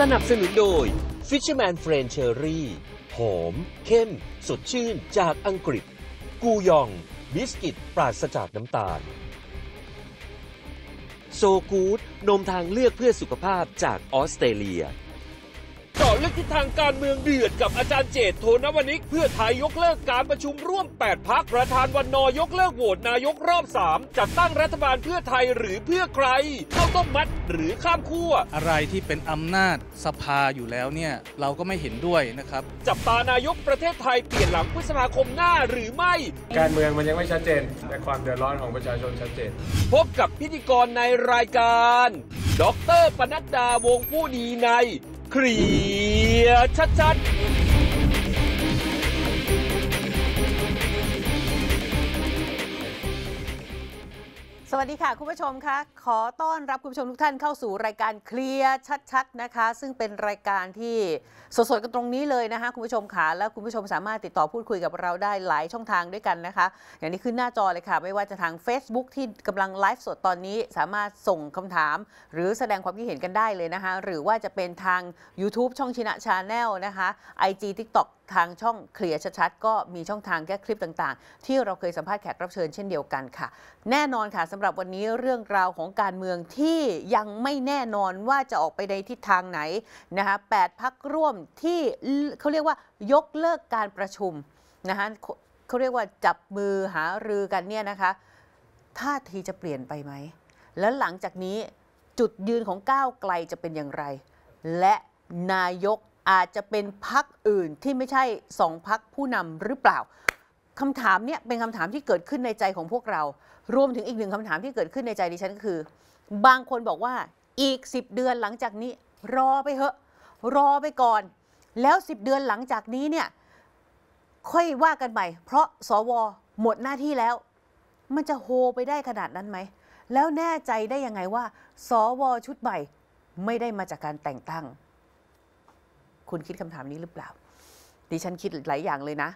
สนับสนุนโดย Fisherman f r i e n d Cherry หอมเข้ม สดชื่นจากอังกฤษ กูยอง บิสกิตปราศจากน้ำตาล โซกูดนมทางเลือกเพื่อสุขภาพจากออสเตรเลียลึกทิศทางการเมืองเดือดกับอาจารย์เจตโทนวณนิกเพื่อไทยยกเลิกการประชุมร่วม 8พักประธานวันนอยกเลิกโหวตนายกรอบ 3 จัดตั้งรัฐบาลเพื่อไทยหรือเพื่อใคร เข้าต้มมัดหรือข้ามขั้วอะไรที่เป็นอำนาจสภาอยู่แล้วเนี่ย เราก็ไม่เห็นด้วยนะครับ จับตานายกประเทศไทยเปลี่ยนหลังพฤษภาคมหน้าหรือไม่ การเมืองมันยังไม่ชัดเจน แต่ความเดือดร้อนของประชาชนชัดเจน พบกับพิธีกรในรายการ ดรปนัดดาวงผู้ดีในเคลียร์ชัดๆวัสดีค่ะคุณผู้ชมคะขอต้อนรับคุณผู้ชมทุกท่านเข้าสู่รายการเคลียร์ชัดๆนะคะ ซึ่งเป็นรายการที่สดๆ กันตรงนี้เลยนะคะคุณผู้ชมค่ะแล้วคุณผู้ชมสามารถติดต่อพูดคุยกับเราได้หลายช่องทางด้วยกันนะคะ อย่างนี้ขึ้นหน้าจอเลยค่ะไม่ว่าจะทาง Facebook ที่กำลังไลฟ์สดตอนนี้สามารถส่งคำถามหรือแสดงความคิดเห็นกันได้เลยนะคะ หรือว่าจะเป็นทาง YouTube ช่องชินะชาแนลนะคะ IG TikTok ทางช่องเคลียร์ชัดๆก็มีช่องทางแก้คลิปต่างๆที่เราเคยสัมภาษณ์แขกรับเชิญเช่นเดียวกันค่ะ แน่นอนค่ะสำหรับวันนี้เรื่องราวของการเมืองที่ยังไม่แน่นอนว่าจะออกไปในทิศทางไหนนะคะแปดพักร่วมที่เขาเรียกว่ายกเลิกการประชุมนะคะเขาเรียกว่าจับมือหารือกันเนี่ยนะคะท่าทีจะเปลี่ยนไปไหมแล้วหลังจากนี้จุดยืนของก้าวไกลจะเป็นอย่างไร และนายกอาจจะเป็นพักอื่นที่ไม่ใช่สองพักผู้นำหรือเปล่าคำถามเนี่ยเป็นคำถามที่เกิดขึ้นในใจของพวกเรา รวมถึงอีกหนึ่งคำถามที่เกิดขึ้นในใจดิฉันก็คือ บางคนบอกว่าอีก 10 เดือนหลังจากนี้รอไปเถอะรอไปก่อน แล้ว 10 เดือนหลังจากนี้เนี่ยค่อยว่ากันใหม่เพราะสว หมดหน้าที่แล้ว มันจะโฮไปได้ขนาดนั้นไหม แล้วแน่ใจได้ยังไงว่าสวชุดใหม่ไม่ได้มาจากการแต่งตั้งคุณคิดคำถามนี้หรือเปล่า ดิฉันคิดหลายอย่างเลยนะ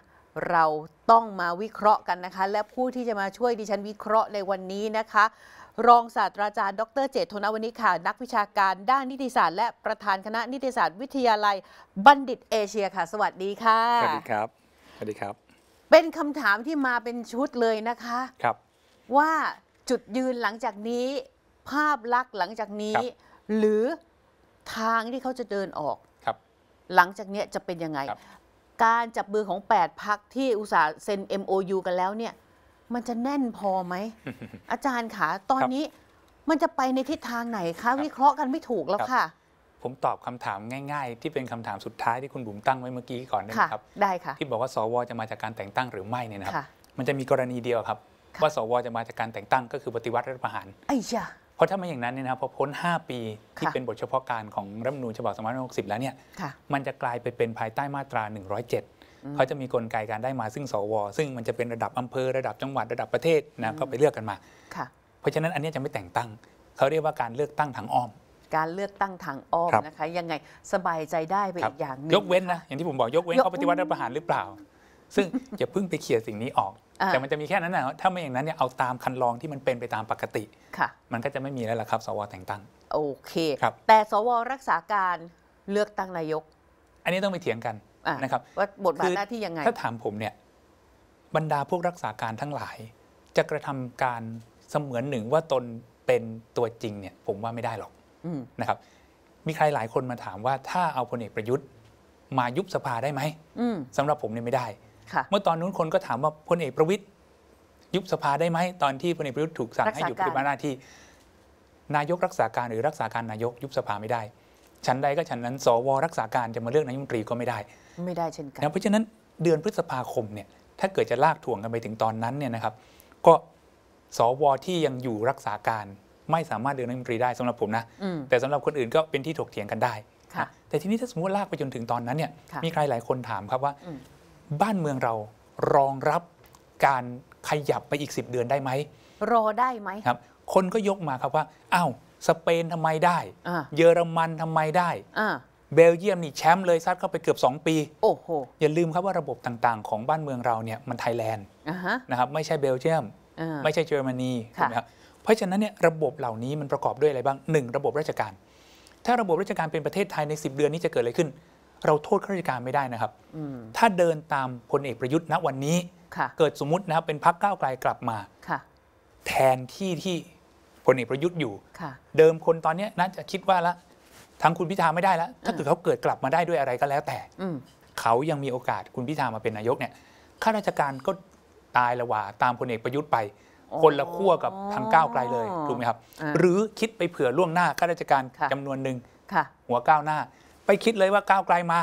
เราต้องมาวิเคราะห์กันนะคะ และผู้ที่จะมาช่วยดิฉันวิเคราะห์ในวันนี้นะคะ รองศาสตราจารย์ดรเจตโทนาวนิค่ะ นักวิชาการ ด้านนิติศาสตร์และประธานคณะนิติศาสตร์ วิทยาลัย บัณฑิตเอเชียค่ะ สวัสดีค่ะ สวัสดีครับ สวัสดีครับ เป็นคำถามที่มาเป็นชุดเลยนะคะ ครับ ว่าจุดยืนหลังจากนี้ ภาพลักษณ์หลังจากนี้ หรือทางที่เขาจะเดินออกหลังจากนี้จะเป็นยังไง การจับมือของ 8พักที่อุตสาห์เซ็น MOU กันแล้วเนี่ยมันจะแน่นพอไหม อาจารย์คะตอนนี้มันจะไปในทิศทางไหนคะวิเคราะห์กันไม่ถูกแล้วค่ะ ผมตอบคำถามง่ายๆ ที่เป็นคำถามสุดท้ายที่คุณบุ๋มตั้งไว้เมื่อกี้ก่อน ได้ไหมคะครับได้ค่ะ ที่บอกว่าสว จะมาจากการแต่งตั้งหรือไม่เนี่ยนะครับมันจะมีกรณีเดียวครับ ว่าสวจะมาจากการแต่งตั้ง ก็คือปฏิวัติรัฐประหารไอ้ยาเพราะถ้าไม่อย่างนั้นเนี่ยนะครับพอพ้น5ปีที่เป็นบทเฉพาะการของรัฐมนูญฉบับ2560 แล้วเนี่ยมันจะกลายไปเป็นภายใต้มาตรา 107 เขาจะมีกลไกการได้มาซึ่งสวซึ่งมันจะเป็นระดับอำเภอระดับจังหวัดระดับประเทศนะก็ไปเลือกกันมาเพราะฉะนั้นอันนี้จะไม่แต่งตั้ง เขาเรียกว่าการเลือกตั้งทางอ้อมการเลือกตั้งทางอ้อมนะคะยังไงสบายใจได้ไปอีกอย่างนึงยกเว้นนะอย่างที่ผมบอกยกเว้นเขาปฏิวัติรัฐประหารหรือเปล่า ซึ่งอย่าเพิ่งไปเขี่ยสิ่งนี้ออกแต่มันจะมีแค่นั้นนะถ้าไม่อย่างนั้นเนี่ยเอาตามคันลองที่มันเป็นไปตามปกติมันก็จะไม่มีแล้วล่ะครับ สวแต่งตั้ง โอเคครับแต่สวรักษาการเลือกตั้งนายก อันนี้ต้องไปเถียงกันนะครับ ว่าบทบาทหน้าที่ยังไง ถ้าถามผมเนี่ยบรรดาพวกรักษาการทั้งหลาย จะกระทำการเสมือนหนึ่งว่าตนเป็นตัวจริง เนี่ย ผมว่าไม่ได้หรอกนะครับ มีใครหลายคนมาถามว่า ถ้าเอาพลเอกประยุทธ์ มายุบสภาได้ไหมสำหรับผมเนี่ยไม่ได้เมื่อตอนนู้นคนก็ถามว่าพลเอกประวิตยยุบสภาได้ไหมตอนที่พลเอกประยุทธ์ถูกสั่งให้หยุดปฏิบัติหน้าที่ นายกรักษาการหรือรักษาการนายกยุบสภาไม่ได้ชั้นใดก็ชั้นนั้น สวรักษาการจะมาเลือกนายกรมนตรีก็ไม่ได้ ไม่ได้เช่นกันเพราะฉะนั้นเดือนพฤษภาคมเนี่ย ถ้าเกิดจะลากถ่วงกันไปถึงตอนนั้นเนี่ยนะครับ ก็สวที่ยังอยู่รักษาการไม่สามารถเลือกนายกรมนตรีได้สำหรับผมนะแต่สำหรับคนอื่นก็เป็นที่ถกเถียงกันได้แต่ทีนี้ถ้าสมมติลากไปจนถึงตอนนั้นเนี่ย มีใครหลายคนถามครับว่าบ้านเมืองเรารองรับการขยับไปอีก 10 เดือนได้ไหม รอได้ไหมครับ คนก็ยกมาครับว่าอ้าวสเปนทำไมได้เยอรมันทำไมได้เบลเยียมนี่แชมป์เลยซัดเข้าไปเกือบ 2 ปีโอ้โหอย่าลืมครับว่าระบบต่างๆของบ้านเมืองเราเนี่ยมันไทยแลนด์นะครับไม่ใช่เบลเยียมไม่ใช่เยอรมนีนะครับเพราะฉะนั้นเนี่ยระบบเหล่านี้มันประกอบด้วยอะไรบ้าง1ระบบราชการ ถ้าระบบราชการเป็นประเทศไทยใน 10 เดือนนี้จะเกิดอะไรขึ้นเราโทษข้าราชการไม่ได้นะครับถ้าเดินตามพลเอกประยุทธ์ณ วันนี้เกิดสมมตินะครับ เป็นพักก้าวไกลกลับมา แทนที่ที่พลเอกประยุทธ์อยู่เดิมคนตอนนี้น่าจะคิดว่าละทางคุณพิธาไม่ได้แล้วถ้าเกิดเขาเกิดกลับมาได้ด้วยอะไรก็แล้ว แต่เขายังมีโอกาสคุณพิธามาเป็นนายกเนี่ย ข้าราชการก็ตายละว่าตามพลเอกประยุทธ์ไป คนละขั้วกับทางก้าวไกลเลยถูกไหมครับ หรือคิดไปเผื่อล่วงหน้าข้าราชการจำนวนหนึ่งหัวก้าวหน้าไปคิดเลยว่าก้าวไกลมา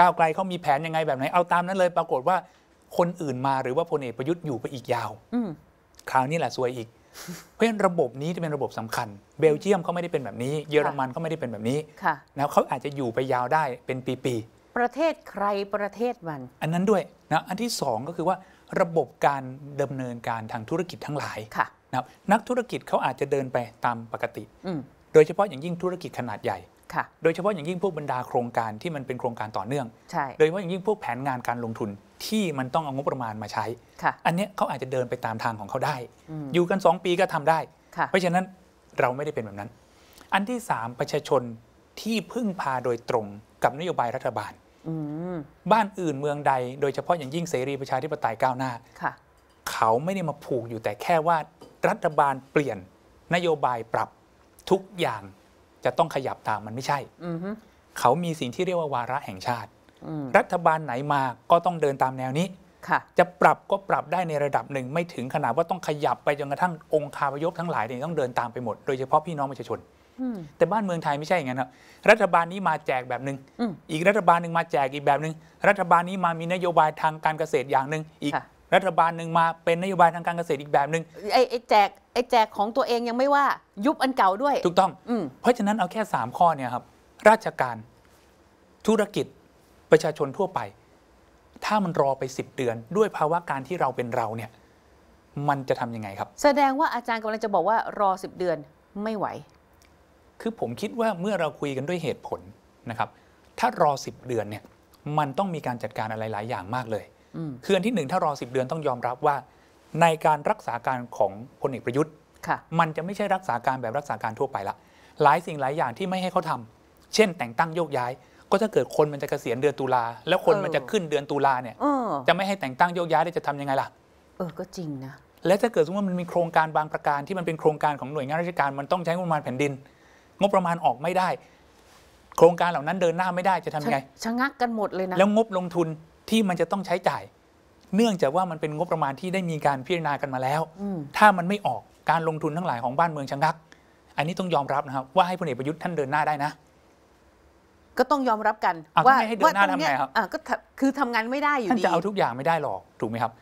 ก้าวไกลเขามีแผนยังไงแบบไหน เอาตามนั้นเลยปรากฏว่าคนอื่นมาหรือว่าพลเอกประยุทธ์อยู่ไปอีกยาว คราวนี้แหละซวยอีก เพราะฉะนั้นระบบนี้จะเป็นระบบสำคัญเบลเยียมเขาไม่ได้เป็นแบบนี้เยอรมันเขาไม่ได้เป็นแบบนี้นะเขาอาจจะอยู่ไปยาวได้เป็นปีๆประเทศใครประเทศมัน อันนั้นด้วยนะอันที่2ก็คือว่าระบบการดำเนินการทางธุรกิจทั้งหลายนะนักธุรกิจเขาอาจจะเดินไปตามปกติโดยเฉพาะอย่างยิ่งธุรกิจขนาดใหญ่โดยเฉพาะอย่างยิ่งพวกบรรดาโครงการที่มันเป็นโครงการต่อเนื่องโดยเฉพาะอย่างยิ่งพวกแผนงานการลงทุน ที่มันต้องเอางบประมาณมาใช้ อันนี้เขาอาจจะเดินไปตามทางของเขาได้ อยู่กัน 2 ปีก็ทำได้เพราะฉะนั้นเราไม่ได้เป็นแบบนั้น อันที่3ประชาชนที่พึ่งพาโดยตรงกับนโยบายรัฐบาลบ้านอื่นเมืองใด โดยเฉพาะอย่างยิ่งเสรีประชาธิปไตยก้าวหน้าเขาไม่ได้มาผูกอยู่แต่แค่ว่ารัฐบาลเปลี่ยนนโยบายปรับทุกอย่างจะต้องขยับตามมันไม่ใช่ เขามีสิ่งที่เรียกว่าวาระแห่งชาติ รัฐบาลไหนมาก็ต้องเดินตามแนวนี้จะปรับก็ปรับได้ในระดับหนึ่ง ไม่ถึงขนาดว่าต้องขยับไปจนกระทั่งองค์คาพยพทั้งหลายเนี่ยต้องเดินตามไปหมด โดยเฉพาะพี่น้องประชาชนแต่บ้านเมืองไทยไม่ใช่อย่างนั้นนะรัฐบาลนี้มาแจกแบบหนึ่งอีกรัฐบาลหนึ่งมาแจกอีกแบบหนึ่ง รัฐบาลนี้มา มีนโยบายทางการเกษตรอย่างหนึ่งอีกรัฐบาลหนึ่งมาเป็นนโยบายทางการเกษตรอีกแบบหนึ่งไอ้ไอ้แจก ไอ้แจกของตัวเองยังไม่ว่ายุบอันเก่าด้วย ถูกต้องอเพราะฉะนั้นเอาแค่ 3 ข้อเนี่ยครับ ราชการธุรกิจประชาชนทั่วไป ถ้ามันรอไป 10 เดือนด้วยภาวะการที่เราเป็นเราเนี่ย มันจะทํำยังไงครับ แสดงว่าอาจารย์กำลังจะบอกว่ารอ 10 เดือนไม่ไหว คือผมคิดว่าเมื่อเราคุยกันด้วยเหตุผลนะครับ ถ้ารอ10เดือนเนี่ย มันต้องมีการจัดการอะไรหลายอย่างมากเลยคืออันที่หนึ่งถ้ารอสิบเดือนต้องยอมรับว่า ในการรักษาการของพลเอกประยุทธ์มันจะไม่ใช่รักษาการแบบรักษาการทั่วไปละ หลายสิ่งหลายอย่างที่ไม่ให้เขาทำ เช่นแต่งตั้งโยกย้าย ก็ถ้าเกิดคนมันจะเกษียณเดือนตุลา แล้วคนมันจะขึ้นเดือนตุลาเนี่ยจะไม่ให้แต่งตั้งโยกย้ายได้จะทํำยังไงล่ะเออก็จริงนะและถ้าเกิดสมมติว่ามันมีโครงการบางประการที่มันเป็นโครงการของหน่วยงานราชการมันต้องใช้งบประมาณแผ่นดิน งบประมาณออกไม่ได้ โครงการเหล่านั้นเดินหน้าไม่ได้จะทำยังไงชะงักกันหมดเลยนะแล้วงบลงทุนที่มันจะต้องใช้จ่าย เนื่องจากว่ามันเป็นงบประมาณที่ได้มีการพิจารณากันมาแล้วถ้ามันไม่ออกการลงทุนทั้งหลายของบ้านเมืองชะงัก อันนี้ต้องยอมรับนะครับ ว่าให้พลเอกประยุทธ์ท่านเดินหน้าได้นะก็ต้องยอมรับกันว่าไม่ให้เดินหน้าทำไงครับก็คือทำงานไม่ได้อยู่ดีท่านจะเอาทุกอย่างไม่ได้หรอกถูกไหมครับ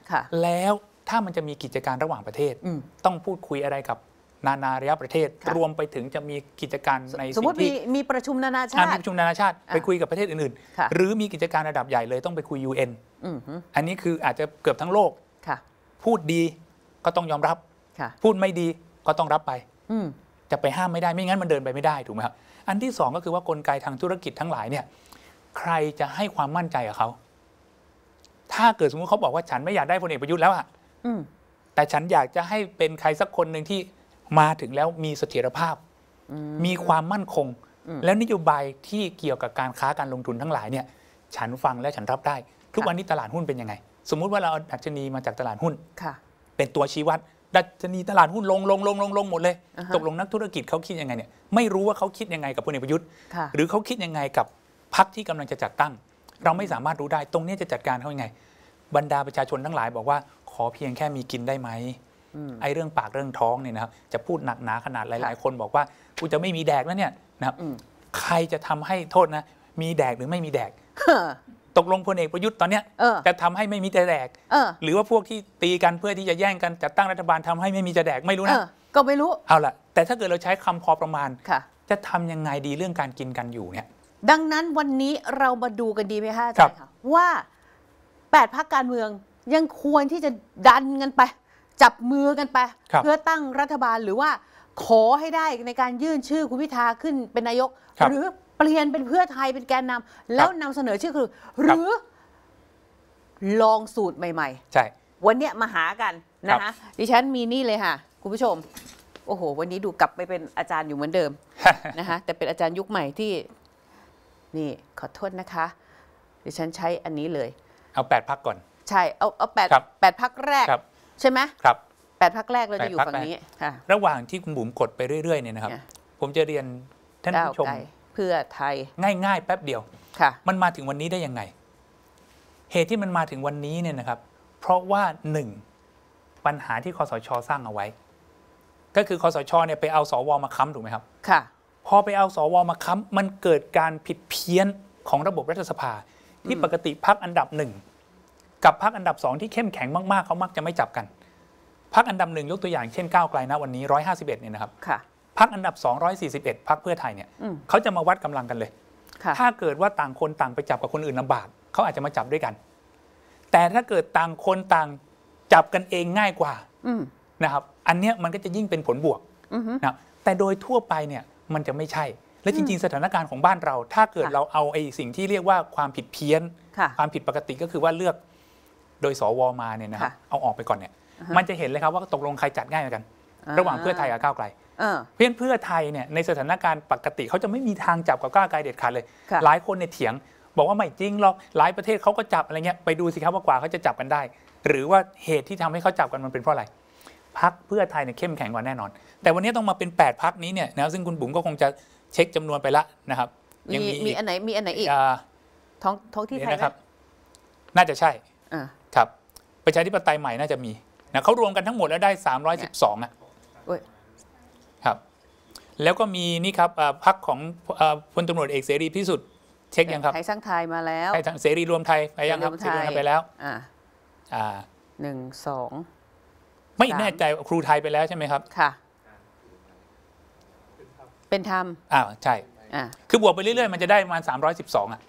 แล้วถ้ามันจะมีกิจการระหว่างประเทศต้องพูดคุยอะไรกับนานาระยะประเทศรวมไปถึงจะมีกิจการในสมมติมีมีประชุมนานาชาติมีประชุมนานาชาติไปคุยกับประเทศอื่น ๆ หรือมีกิจการระดับใหญ่เลยต้องไปคุย UN ออันนี้คืออาจจะเกือบทั้งโลกพูดดีก็ต้องยอมรับพูดไม่ดีก็ต้องรับไปจะไปห้ามไม่ได้ไม่งั้นมันเดินไปไม่ได้ถูกไหมครับอันที่สองก็คือว่ากลไกทางธุรกิจทั้งหลายเนี่ย ใครจะให้ความมั่นใจกับเขาถ้าเกิดสมมติเขาบอกว่าฉันไม่อยากได้พลเอกประยุทธ์แล้วอ่ะแต่ฉันอยากจะให้เป็นใครสักคนหนึ่งที่มาถึงแล้วมีเสถียรภาพมีความมั่นคงแล้วนโยบายที่เกี่ยวกับการค้าการลงทุนทั้งหลายเนี่ย ฉันฟังและฉันรับได้ ทุกวันนี้ตลาดหุ้นเป็นยังไงสมมุติว่าเราเอาดัชนีมาจากตลาดหุ้นเป็นตัวชี้วัดดัชนีตลาดหุ้นลงลงลงลงลงหมดเลยตกลงนักธุรกิจเขาคิดยังไงเนี่ยไม่รู้ว่าเขาคิดยังไงกับพลเอกประยุทธ์ หรือเขาคิดยังไงกับพรรคที่กำลังจะจัดตั้ง เราไม่สามารถรู้ได้ตรงนี้จะจัดการเขายังไง บรรดาประชาชนทั้งหลาย บอกว่า ขอเพียงแค่มีกินได้ไหมไอ้เรื่องปากเรื่องท้องเนี่ยนะครับจะพูดหนักหนาขนาดหลายๆ คนบอกว่ากูจะไม่มีแดกแล้วเนี่ยนะครับใครจะทำให้โทษนะมีแดกหรือไม่มีแดก ตกลงพลเอกประยุทธ์ตอนเนี้ย จะทำให้ไม่มีจะแดกหรือว่าพวกที่ตีกันเพื่อที่จะแย่งกันจัดตั้งรัฐบาลทำให้ไม่มีจะแดกไม่รู้นะก็ไม่รู้ เอาล่ะแต่ถ้าเกิดเราใช้คำพอประมาณค่ะจะทำยังไงดีเรื่องการกินกันอยู่เนี่ยดังนั้นวันนี้เรามาดูกันดีไหมคะอาจารย์ว่าแปดพักการเมืองยังควรที่จะดันกันไปจับมือกันไปเพื่อตั้งรัฐบาลหรือว่า ขอให้ได้ในการยื่นชื่อคุณพิธาขึ้นเป็นนายก หรือเปลี่ยนเป็นเพื่อไทยเป็นแกนนำ แล้วนำเสนอชื่อคือ หรือ ลองสูตรใหม่ ๆ ใช่ วันเนี้ยมาหากันนะคะดิฉันมีนี่เลยค่ะ คุณผู้ชม โอ้โห วันนี้ดูกลับไปเป็นอาจารย์อยู่เหมือนเดิมนะคะแต่เป็นอาจารย์ยุคใหม่ที่ นี่ขอโทษนะคะ ดิฉันใช้อันนี้เลย เอาแปดพักก่อนใช่เอาเอาแปดแปดพักแรกใช่ไหมครับแปดพักแรกเราจะอยู่ฝั่งนี้ระหว่างที่คุณบุ๋มกดไปเรื่อยๆเนี่ยนะครับ ผมจะเรียนท่านผู้ชมเพื่อไทยง่าย ๆ แป๊บเดียวค่ะ มันมาถึงวันนี้ได้ยังไง เหตุที่มันมาถึงวันนี้เนี่ยนะครับ เพราะว่าหนึ่งปัญหาที่คอสชสร้างเอาไว้ ก็คือคอสชเนี่ยไปเอาสวมาค้ำถูกไหมครับค่ะ พอไปเอาสวมาค้ำมันเกิดการผิดเพี้ยนของระบบรัฐสภาที่ปกติพักอันดับหนึ่งกับพักอันดับสองที่เข้มแข็งมากๆ เขามักจะไม่จับกัน พักอันดับหนึ่งยกตัวอย่างเช่นก้าวไกลนะวันนี้ร้อยห้าสิบเอ็ดเนี่ยนะครับพักอันดับสองร้อยสี่สิบเอ็ดพักเพื่อไทยเนี่ย เขาจะมาวัดกำลังกันเลยถ้าเกิดว่าต่างคนต่างไปจับกับคนอื่นลำบากเขาอาจจะมาจับด้วยกัน แต่ถ้าเกิดต่างคนต่างจับกันเองง่ายกว่านะครับ อันเนี้ยมันก็จะยิ่งเป็นผลบวกนะแต่โดยทั่วไปเนี่ย มันจะไม่ใช่ และจริง ๆสถานการณ์ของบ้านเรา ถ้าเกิดเราเอาไอ้สิ่งที่เรียกว่าความผิดเพี้ยนความผิดปกติก็คือว่าเลือกโดยสวมาเนี่ยนะครับเอาออกไปก่อนเนี่ย มันจะเห็นเลยครับ ว่าตกลงใครจัดง่ายกัน ระหว่างเพื่อไทยกับก้าวไกลเพื่อนเพื่อไทยเนี่ยในสถานการณ์ปกติ เขาจะไม่มีทางจับกับก้าวไกลเด็ดขาดเลย หลายคนในเถียงบอกว่าไม่จริงหรอกหลายประเทศเขาก็จับอะไรเงี้ยไปดูสิครับว่ากว่าเขาจะจับกันได้ หรือว่าเหตุที่ทำให้เขาจับกันมันเป็นเพราะอะไรพักเพื่อไทยเนี่ยเข้มแข็งกว่าแน่นอน แต่วันนี้ต้องมาเป็น8พักนี้เนี่ยนะซึ่งคุณบุ๋มก็คงจะเช็คจำนวนไปละนะครับ ยังมีมีอันไหนมีอันไหนอีกท้องท้องที่ไทยนะครับน่าจะใช่ประชาธิปไตยใหม่น่าจะมีนะเขารวมกันทั้งหมดแล้วได้ 312อ่ะครับ แล้วก็มีนี่ครับพักของพลตำรวจเอกเสรีพิสุทธิ์เช็คยังครับไทยสร้างไทยมาแล้วไทยเสรีรวมไทยไปยังครับเสรีรวมไปแล้วอ่าหนึ่งสอง ไม่แน่ใจครูไทยไปแล้วใช่ไหมครับ ค่ะเป็นธรรมอ่าใช่คือบวกไปเรื่อยๆ มันจะได้ประมาณ312 อ่ะ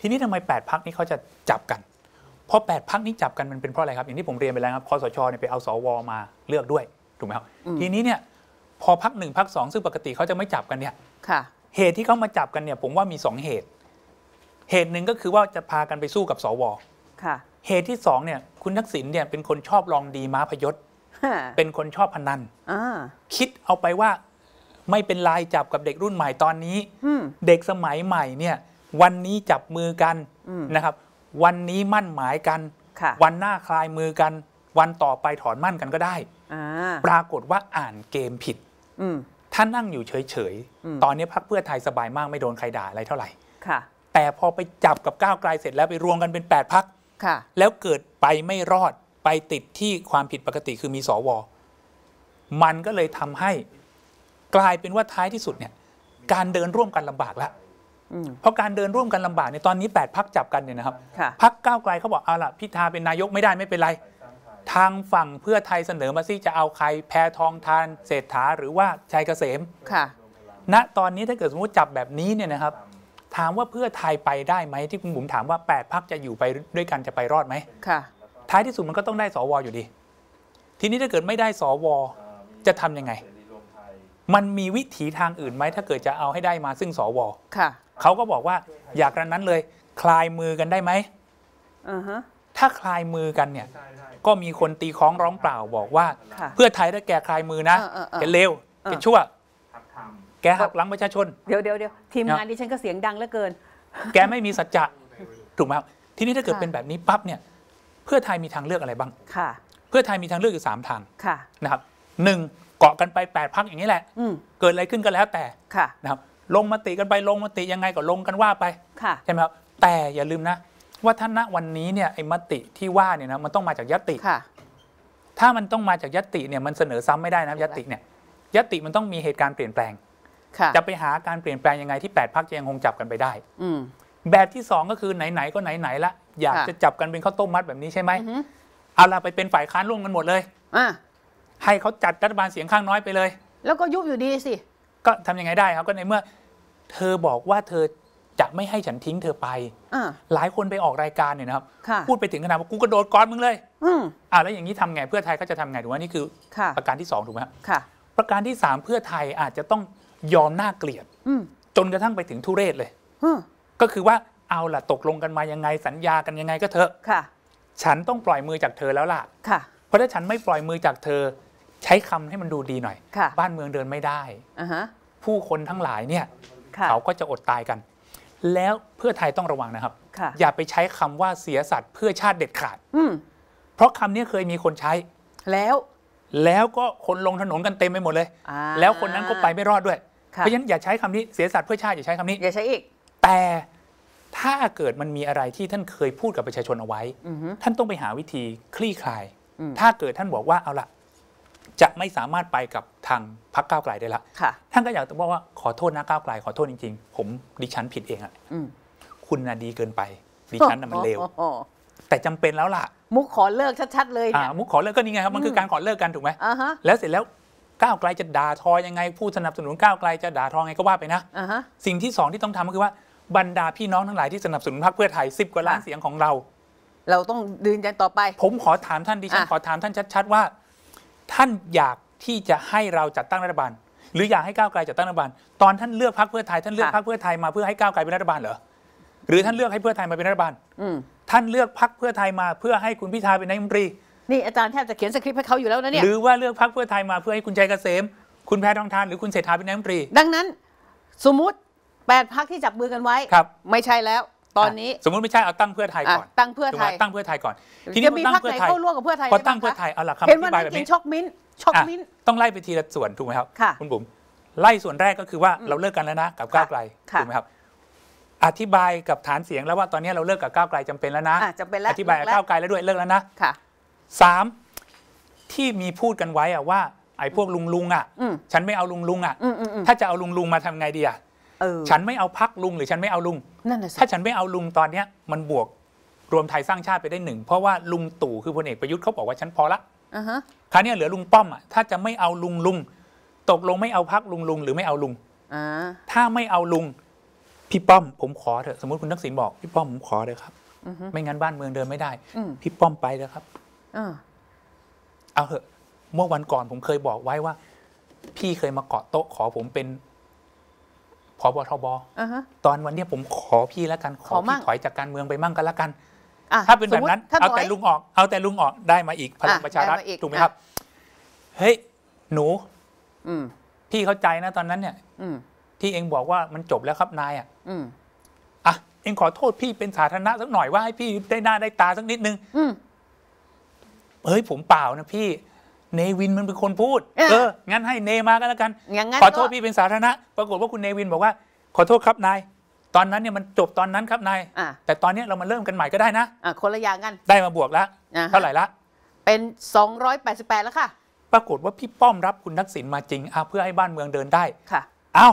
ทีนี้ทำไม 8พักนี้เขาจะจับกันพอแปดพักนี้จับกันมันเป็นเพราะอะไรครับ อย่างที่ผมเรียนไปแล้วครับคอสชเนี่ยไปเอาสวมาเลือกด้วยถูกไหมครับ ทีนี้เนี่ย พอพักหนึ่งพักสองซึ่งปกติเขาจะไม่จับกันเนี่ยเหตุที่เขามาจับกันเนี่ย ผมว่ามีสองเหตุ เหตุหนึ่งก็คือว่าจะพากันไปสู้กับ สวเหตุที่สองเนี่ย คุณทักษิณเนี่ยเป็นคนชอบลองดี ม้าพยศ เป็นคนชอบพนันคิดเอาไปว่าไม่เป็นลายจับกับเด็กรุ่นใหม่ตอนนี้เด็กสมัยใหม่ เนี่ย วันนี้จับมือกันนะครับวันนี้มั่นหมายกันวันหน้าคลายมือกัน วันต่อไปถอนมั่นกันก็ได้ปรากฏว่าอ่านเกมผิดถ้านั่งอยู่เฉยๆตอนนี้พักเพื่อไทยสบายมากไม่โดนใครด่าอะไรเท่าไหร่แต่พอไปจับกับก้าวไกลเสร็จแล้วไปรวมกันเป็น8ปดพักแล้วเกิดไปไม่รอดไปติดที่ความผิดปกติคือมีสอวอ มันก็เลยทำให้กลายเป็นว่าท้ายที่สุดเนี่ย การเดินร่วมกันลำบากแล้วเพราะการเดินร่วมกันลำบากในตอนนี้8ปดพักจับกันเนี่ยนะครับพักก้าวไกลเขาบอก เอาละพิธาเป็นนายกไม่ได้ไม่เป็นไร ทางฝั่งเพื่อไทยเสนอมาซี่จะเอาใครแพทองทานเศรษฐาหรือว่าชัยเกษมค่ะ ณตอนนี้ถ้าเกิดสมมติจับแบบนี้เนี่ยนะครับ ถามว่าเพื่อไทยไปได้ไหมที่คุณบุ๋มถามว่า8ปดพักจะอยู่ไปด้วยกันจะไปรอดไหมค่ะท้ายที่สุดมันก็ต้องได้สวอยู่ดี ทีนี้ถ้าเกิดไม่ได้สวจะทํำยังไง มันมีวิถีทางอื่นไหมถ้าเกิดจะเอาให้ได้มาซึ่งสวค่ะเขาก็บอกว่าอยากกันนั้นเลย คลายมือกันได้ไหมถ้าคลายมือกันเนี่ย ก็มีคนตีค้องร้องเปล่าบอกว่า เพื่อไทยถ้าแกคลายมือนะแกเลวแกชั่วแกหักหลังประชาชนเดี๋ยวเดี๋ยวเดี๋ยวทีมงานดิฉันก็เสียงดังเหลือเกิน แกไม่มีสัจจะถูกไหมทีนี้ถ้าเกิดเป็นแบบนี้ปั๊บเนี่ย เพื่อไทยมีทางเลือกอะไรบ้างค่ะ เพื่อไทยมีทางเลือกอยู่สามทางนะครับหนึ่งเกาะกันไปแปดพักอย่างนี้แหละเกิดอะไรขึ้นก็แล้วแต่ค่ะนะครับลงมติกันไปลงมติยังไงก็ลงกันว่าไปใช่ไหมครับแต่อย่าลืมนะว่าท่านณวันนี้เนี่ยไอ้มติที่ว่าเนี่ยนะมันต้องมาจากยติถ้ามันต้องมาจากยติเนี่ย มันเสนอซ้ำไม่ได้นะยติเนี่ย ยติมันต้องมีเหตุการณ์เปลี่ยนแปลงจะไปหาการเปลี่ยนแปลงยังไงที่8ปดพักยังคงจับกันไปได้อแบบที่สองก็คือไหน ๆ ก็ไหน ๆ ละ อยากจะจับกันเป็นข้าวต้มมัดแบบนี้ใช่ไหมเอาละไปเป็นฝ่ายค้านร่วมกันหมดเลยอให้เขาจัดรัฐบาลเสียงข้างน้อยไปเลย แล้วก็ยุบอยู่ดีสิก็ทำยังไงได้ครับก็ในเมื่อเธอบอกว่าเธอจะไม่ให้ฉันทิ้งเธอไปหลายคนไปออกรายการเนี่ยนะครับ พูดไปถึงขนาดว่ากูกระโดดก้อนมึงเลยอ่าแล้วอย่างนี้ทำไงเพื่อไทยก็จะทำไงถูกไหมนี่คือประการที่สองถูกไหมครับประการที่สามเพื่อไทยอาจจะต้องยอมหน้าเกลียดจนกระทั่งไปถึงทุเรศเลยก็คือว่าเอาล่ะตกลงกันมายังไงสัญญากันยังไงก็เถอะค่ะ ฉันต้องปล่อยมือจากเธอแล้วล่ะค่ะ เพราะถ้าฉันไม่ปล่อยมือจากเธอ ใช้คำให้มันดูดีหน่อย บ้านเมืองเดินไม่ได้อผู้คนทั้งหลายเนี่ยเขาก็จะอดตายกัน แล้วเพื่อไทยต้องระวังนะครับอย่าไปใช้คำว่าเสียสัตว์เพื่อชาติเด็ดขาดเพราะคํนี้เคยมีคนใช้ แล้วแล้วก็คนลงถนนกันเต็มไปหมดเลยแล้วคนนั้นก็ไปไม่รอดด้วยเพราะฉะนั้นอย่าใช้คำนี้เสียสัตว์เพื่อชาติอย่าใช้คำนี้อย่าใช้อีกแต่ถ้าเกิดมันมีอะไรที่ท่านเคยพูดกับประชาชนเอาไว้ ท่านต้องไปหาวิธีคลี่คลาย ถ้าเกิดท่านบอกว่าเอาละจะไม่สามารถไปกับทางพักก้าวไกลได้ละ ท่านก็อยากจะบอกว่าขอโทษนะก้าวไกลขอโทษจริง ๆ ผมดิฉันผิดเองอ่ะคุณน่ะดีเกินไป ดิฉันน่ะมันเลวแต่จำเป็นแล้วล่ะ มุกขอเลิก ชัดๆเลยเนี่ยมุกขอเลิกก็นี่ไงครับมันคือการขอเลิกกันถูกไหมแล้วเสร็จแล้วก้าวไกลจะด่าทอยังไง ผู้สนับสนุนก้าวไกลจะด่าทอยังไงก็ว่าไปนะสิ่งที่สองที่ต้องทำก็คือว่าบรรดาพี่น้องทั้งหลายที่สนับสนุนพรรคเพื่อไทยสิบกว่าล้านเสียงของเรา เราต้องดืนยันต่อไป ผมขอถามท่านดิฉัน ขอถามท่านชัดๆว่าท่านอยากที่จะให้เราจัดตั้งรัฐบาล หรืออยากให้ก้าวไกลจัดตั้งรัฐบาลตอนท่านเลือกพรรคเพื่อไทยท่านเลือกพรรคเพื่อไทยมาเพื่อให้ก้าวไกลเป็นรัฐบาลเหรอหรือท่านเลือกให้เพื่อไทยมาเป็นรัฐบาลท่านเลือกพรรคเพื่อไทยมาเพื่อให้คุณพิธาเป็นนายมนตรีนี่ อาจารย์แทบจะเขียนสคริปต์ให้เขาอยู่แล้วนะเนี่ยหรือว่าเลือกพรรคเพื่อไทยมาเพื่อให้คุณชัยเกษมคุณแพทองทานหรือคุณเศรษฐาเป็นนายมนตรี ดังนั้น สมมติแปดพรรคที่จับมือกันไว้ ไม่ใช่แล้วตอนนี้สมมติไม่ใช่เอาตั้งเพื่อไทยก่อนตั้งเพื่อไทยตั้งเพื่อไทยก่อนทีนี้มีพรรคไหนเข้าร่วมกับเพื่อไทยพอตั้งเพื่อไทยเอาหลักคำอธิบายแบบนี้ช็อกมิ้นช็อกมิ้น ต้องไล่ไปทีละส่วนถูกไหมครับคุณบุ๋มไล่ส่วนแรกก็คือว่าเราเลิกกันแล้วนะกับก้าวไกลถูกไหมครับ อธิบายกับฐานเสียงแล้วว่าตอนนี้เราเลิกกับก้าวไกลจำเป็นแล้วนะจำเป็นแล้วอธิบายกับก้าวไกลแล้วด้วยเลิกแล้วนะค่ะสามที่มีพูดกันไว้อะว่า ไอ้พวกลุงลุงอ่ะฉันไม่เอาลุงลุงอ่ะถ้าจะเอาลุงลุงมาทำไงดีอะฉันไม่เอาพักลุงหรือฉันไม่เอาลุงนนั่แหละถ้าฉันไม่เอาลุงตอนเนี้ย มันบวกรวมไทยสร้างชาติไปได้หนึ่ง เพราะว่าลุงตู่คือพลเอกประยุทธ์เขาบอกว่า ฉันพอละคราวนี้เหลือลุงป้อมอ่ะถ้าจะไม่เอาลุงลุง ตกลงไม่เอาพักลุงลุงหรือไม่เอาลุง ถ้าไม่เอาลุงพี่ป้อมผมขอเถอะ สมมติคุณทักษิณบอกพี่ป้อมผมขอเลยครับไม่งั้นบ้านเมืองเดินไม่ได้พี่ป้อมไปเลยครับเอาเถอะ เมื่อวันก่อนผมเคยบอกไว้ว่า พี่เคยมาเกาะโต๊ะขอผมเป็นพบทบตอนวันนี้ผมขอพี่แล้วกันขอพี่ถอยจากการเมืองไปมั่งกันแล้วกันถ้าเป็นแบบนั้น เอาแต่ลุงออกเอาแต่ลุงออกได้มาอีกพลังประชารัฐถูกไหมครับ เฮ้ยหนูพี่เข้าใจนะ ตอนนั้นเนี่ยที่เองบอกว่ามันจบแล้วครับนายอ่ะอ่ะเองขอโทษพี่เป็นสาธารณะสักหน่อยว่าให้พี่ได้หน้าได้ตาสักนิดนึงเฮ้ยผมเปล่านะพี่เนวินมันเป็นคนพูด เออ งั้นให้เนมาก็แล้วกัน ขอโทษพี่เป็นสาธารณะ ปรากฏว่าคุณเนวินบอกว่า ขอโทษครับนาย ตอนนั้นเนี่ยมันจบตอนนั้นครับนาย แต่ตอนนี้เรามาเริ่มกันใหม่ก็ได้นะะคนละอย่างกัน ได้มาบวกแล้วเท่าไหร่ละ เป็น288แล้วค่ะ ปรากฏว่าพี่ป้อมรับคุณทักษิณมาจริงเพื่อให้บ้านเมืองเดินได้ค่ะ เอา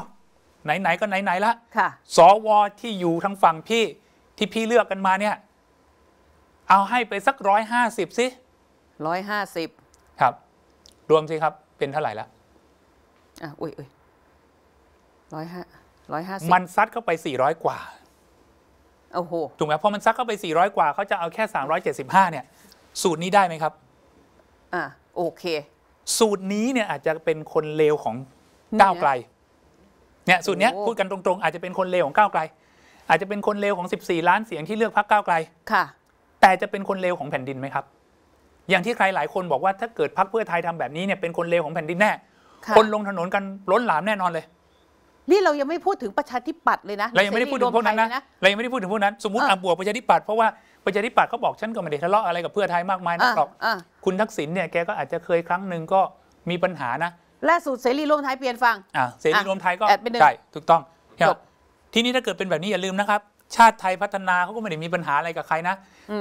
ไหนๆก็ไหนๆละค่ะสวที่อยู่ทางฝั่งพี่ที่พี่เลือกกันมาเนี่ย เอาให้ไปสักร้อยห้าสิบสิร้อยห้าสิบ ครับรวมสิครับ เป็นเท่าไหร่ละอ่ะอุ้ยอุ้ยร้อยห้าร้อยห้าสิบมันซัดเข้าไปสี่ร้อยกว่าโอ้โหถูกไหมพอมันซัดเข้าไปสี่ร้อยกว่า เขาจะเอาแค่สามร้อยเจ็ดสิบห้าเนี่ยสูตรนี้ได้ไหมครับอ่ะโอเค สูตรนี้เนี่ย อาจจะเป็นคนเลวของก้าวไกลเนี่ยสูตรเนี้ยพูดกันตรงๆอาจจะเป็นคนเลวของก้าวไกล อาจจะเป็นคนเลวของสสิบี่ล้านเสียงที่เลือกพรรคก้าวไกลค่ะ แต่จะเป็นคนเลวของแผ่นดินไหมครับอย่างที่ใครหลายคนบอกว่าถ้าเกิดพรรคเพื่อไทยทำแบบนี้เนี่ยเป็นคนเลวของแผ่นดินแน่คนลงถนนกันล้นหลามแน่นอนเลย นี่เรายังไม่พูดถึงประชาธิปัตย์เลยนะเรายังไม่ได้พูดถึงพวกนั้นนะเรายังไม่ได้พูดถึงพวกนั้น สมมติอ่ะบวกประชาธิปัตย์เพราะว่าประชาธิปัตย์เขาบอกฉันก็ไม่ได้ทะเลาะอะไรกับเพื่อไทยมากมายนักหรอกคุณทักษิณเนี่ยแกก็อาจจะเคยครั้งหนึ่งก็มีปัญหานะล่าสุดเสรีรวมไทยเปลี่ยนฟังอ่าเสรีรวมไทยก็ใช่ถูกต้อง ทีนี้ถ้าเกิดเป็นแบบนี้อย่าลืมนะครับชาติไทยพัฒนาเขาก็ไม่ได้มีปัญหาอะไรกับใครนะ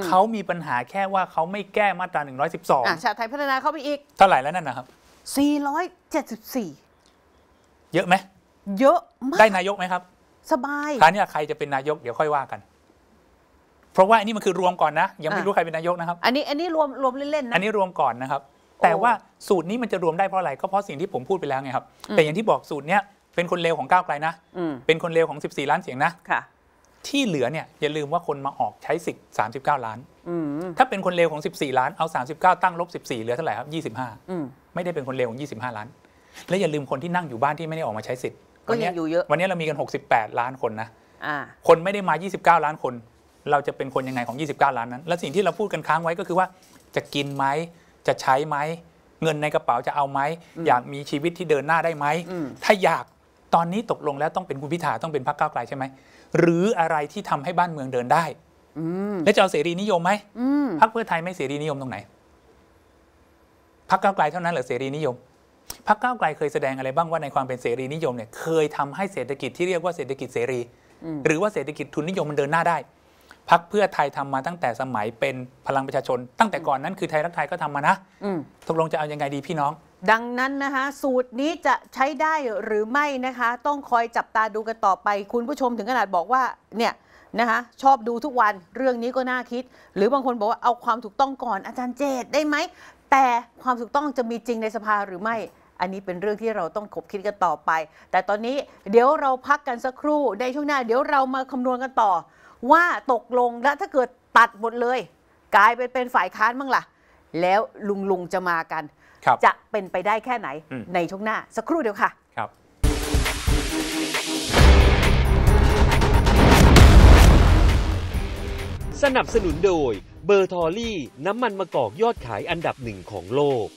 เขามีปัญหาแค่ว่าเขาไม่แก้มาตรา112ชาติไทยพัฒนาเขาไปอีก เท่าไหร่แล้วนั่นนะครับ 474เยอะไหม เยอะมาก ได้นายกไหมครับ สบาย คราวนี้ใครจะเป็นนายกเดี๋ยวค่อยว่ากัน เพราะว่าอันนี้มันคือรวมก่อนนะ ยังไม่รู้ใครเป็นนายก นะครับ อันนี้อันนี้รวมรวมเล่นๆนะ อันนี้รวมก่อนนะครับ แต่ว่าสูตรนี้มันจะรวมได้เพราะอะไรก็เพราะสิ่งที่ผมพูดไปแล้วไงครับแต่อย่างที่บอกสูตรเนี้ยเป็นคนเลวของก้าวไกลนะ เป็นคนเลวของ14ล้านเสียงนะที่เหลือเนี่ยอย่าลืมว่าคนมาออกใช้สิทธิ์39 ล้าน ถ้าเป็นคนเลวของ 14 ล้านเอา39ตั้งลบ14เหลือเท่าไหร่ครับ25ไม่ได้เป็นคนเลวของ25 ล้าน และอย่าลืมคนที่นั่งอยู่บ้านที่ไม่ได้ออกมาใช้สิทธิ์ก็ยังอยู่เยอะวันนี้เรามีกัน 68 ล้านคนนะคนไม่ได้มา 29 ล้านคน เราจะเป็นคนยังไงของ 29 ล้านนั้น และสิ่งที่เราพูดกันค้างไว้ก็คือว่าจะกินไหมจะใช้ไหมเงินในกระเป๋าจะเอาไหมอยากมีชีวิตที่เดินหน้าได้ไหมถ้าอยากตอนนี้ตกลงแล้วต้องเป็นคุณพิธาต้องเป็นพรรคก้าวไกลใช่ไหมหรืออะไรที่ทำให้บ้านเมืองเดินได้แล้วจะเอาเสรีนิยมไหมพักเพื่อไทยไม่เสรีนิยมตรงไหนพักก้าวไกลเท่านั้นหรือเสรีนิยมพักก้าวไกลเคยแสดงอะไรบ้างว่าในความเป็นเสรีนิยมเนี่ย เคยทำให้เศรษฐกิจที่เรียกว่าเศรษฐกิจเสรีหรือว่าเศรษฐกิจทุนนิยมมันเดินหน้าได้พักเพื่อไทยทำมาตั้งแต่สมัยเป็นพลังประชาชนตั้งแต่ก่อนนั้นคือไทยรักไทยก็ทำมานะตกลงจะเอายังไงดีพี่น้องดังนั้นนะคะสูตรนี้จะใช้ได้หรือไม่นะคะต้องคอยจับตาดูกันต่อไป คุณผู้ชมถึงขนาดบอกว่าเนี่ยนะคะชอบดูทุกวันเรื่องนี้ก็น่าคิด หรือบางคนบอกว่าเอาความถูกต้องก่อน อาจารย์เจตได้ไหมแต่ความถูกต้องจะมีจริงในสภาหรือไม่ อันนี้เป็นเรื่องที่เราต้องคบคิดกันต่อไป แต่ตอนนี้เดี๋ยวเราพักกันสักครู่ในช่วงหน้าเดี๋ยวเรามาคำนวณกันต่อ ว่าตกลงและถ้าเกิดตัดหมดเลย กลายเป็นเป็นฝ่ายค้านบ้างล่ะแล้วลุงลุงจะมากันจะเป็นไปได้แค่ไหนในช่วงหน้าสักครู่เดียวค่ะ ครับ สนับสนุนโดยเบอร์ทอรี่ น้ำมันมะกอกยอดขายอันดับหนึ่งของโลก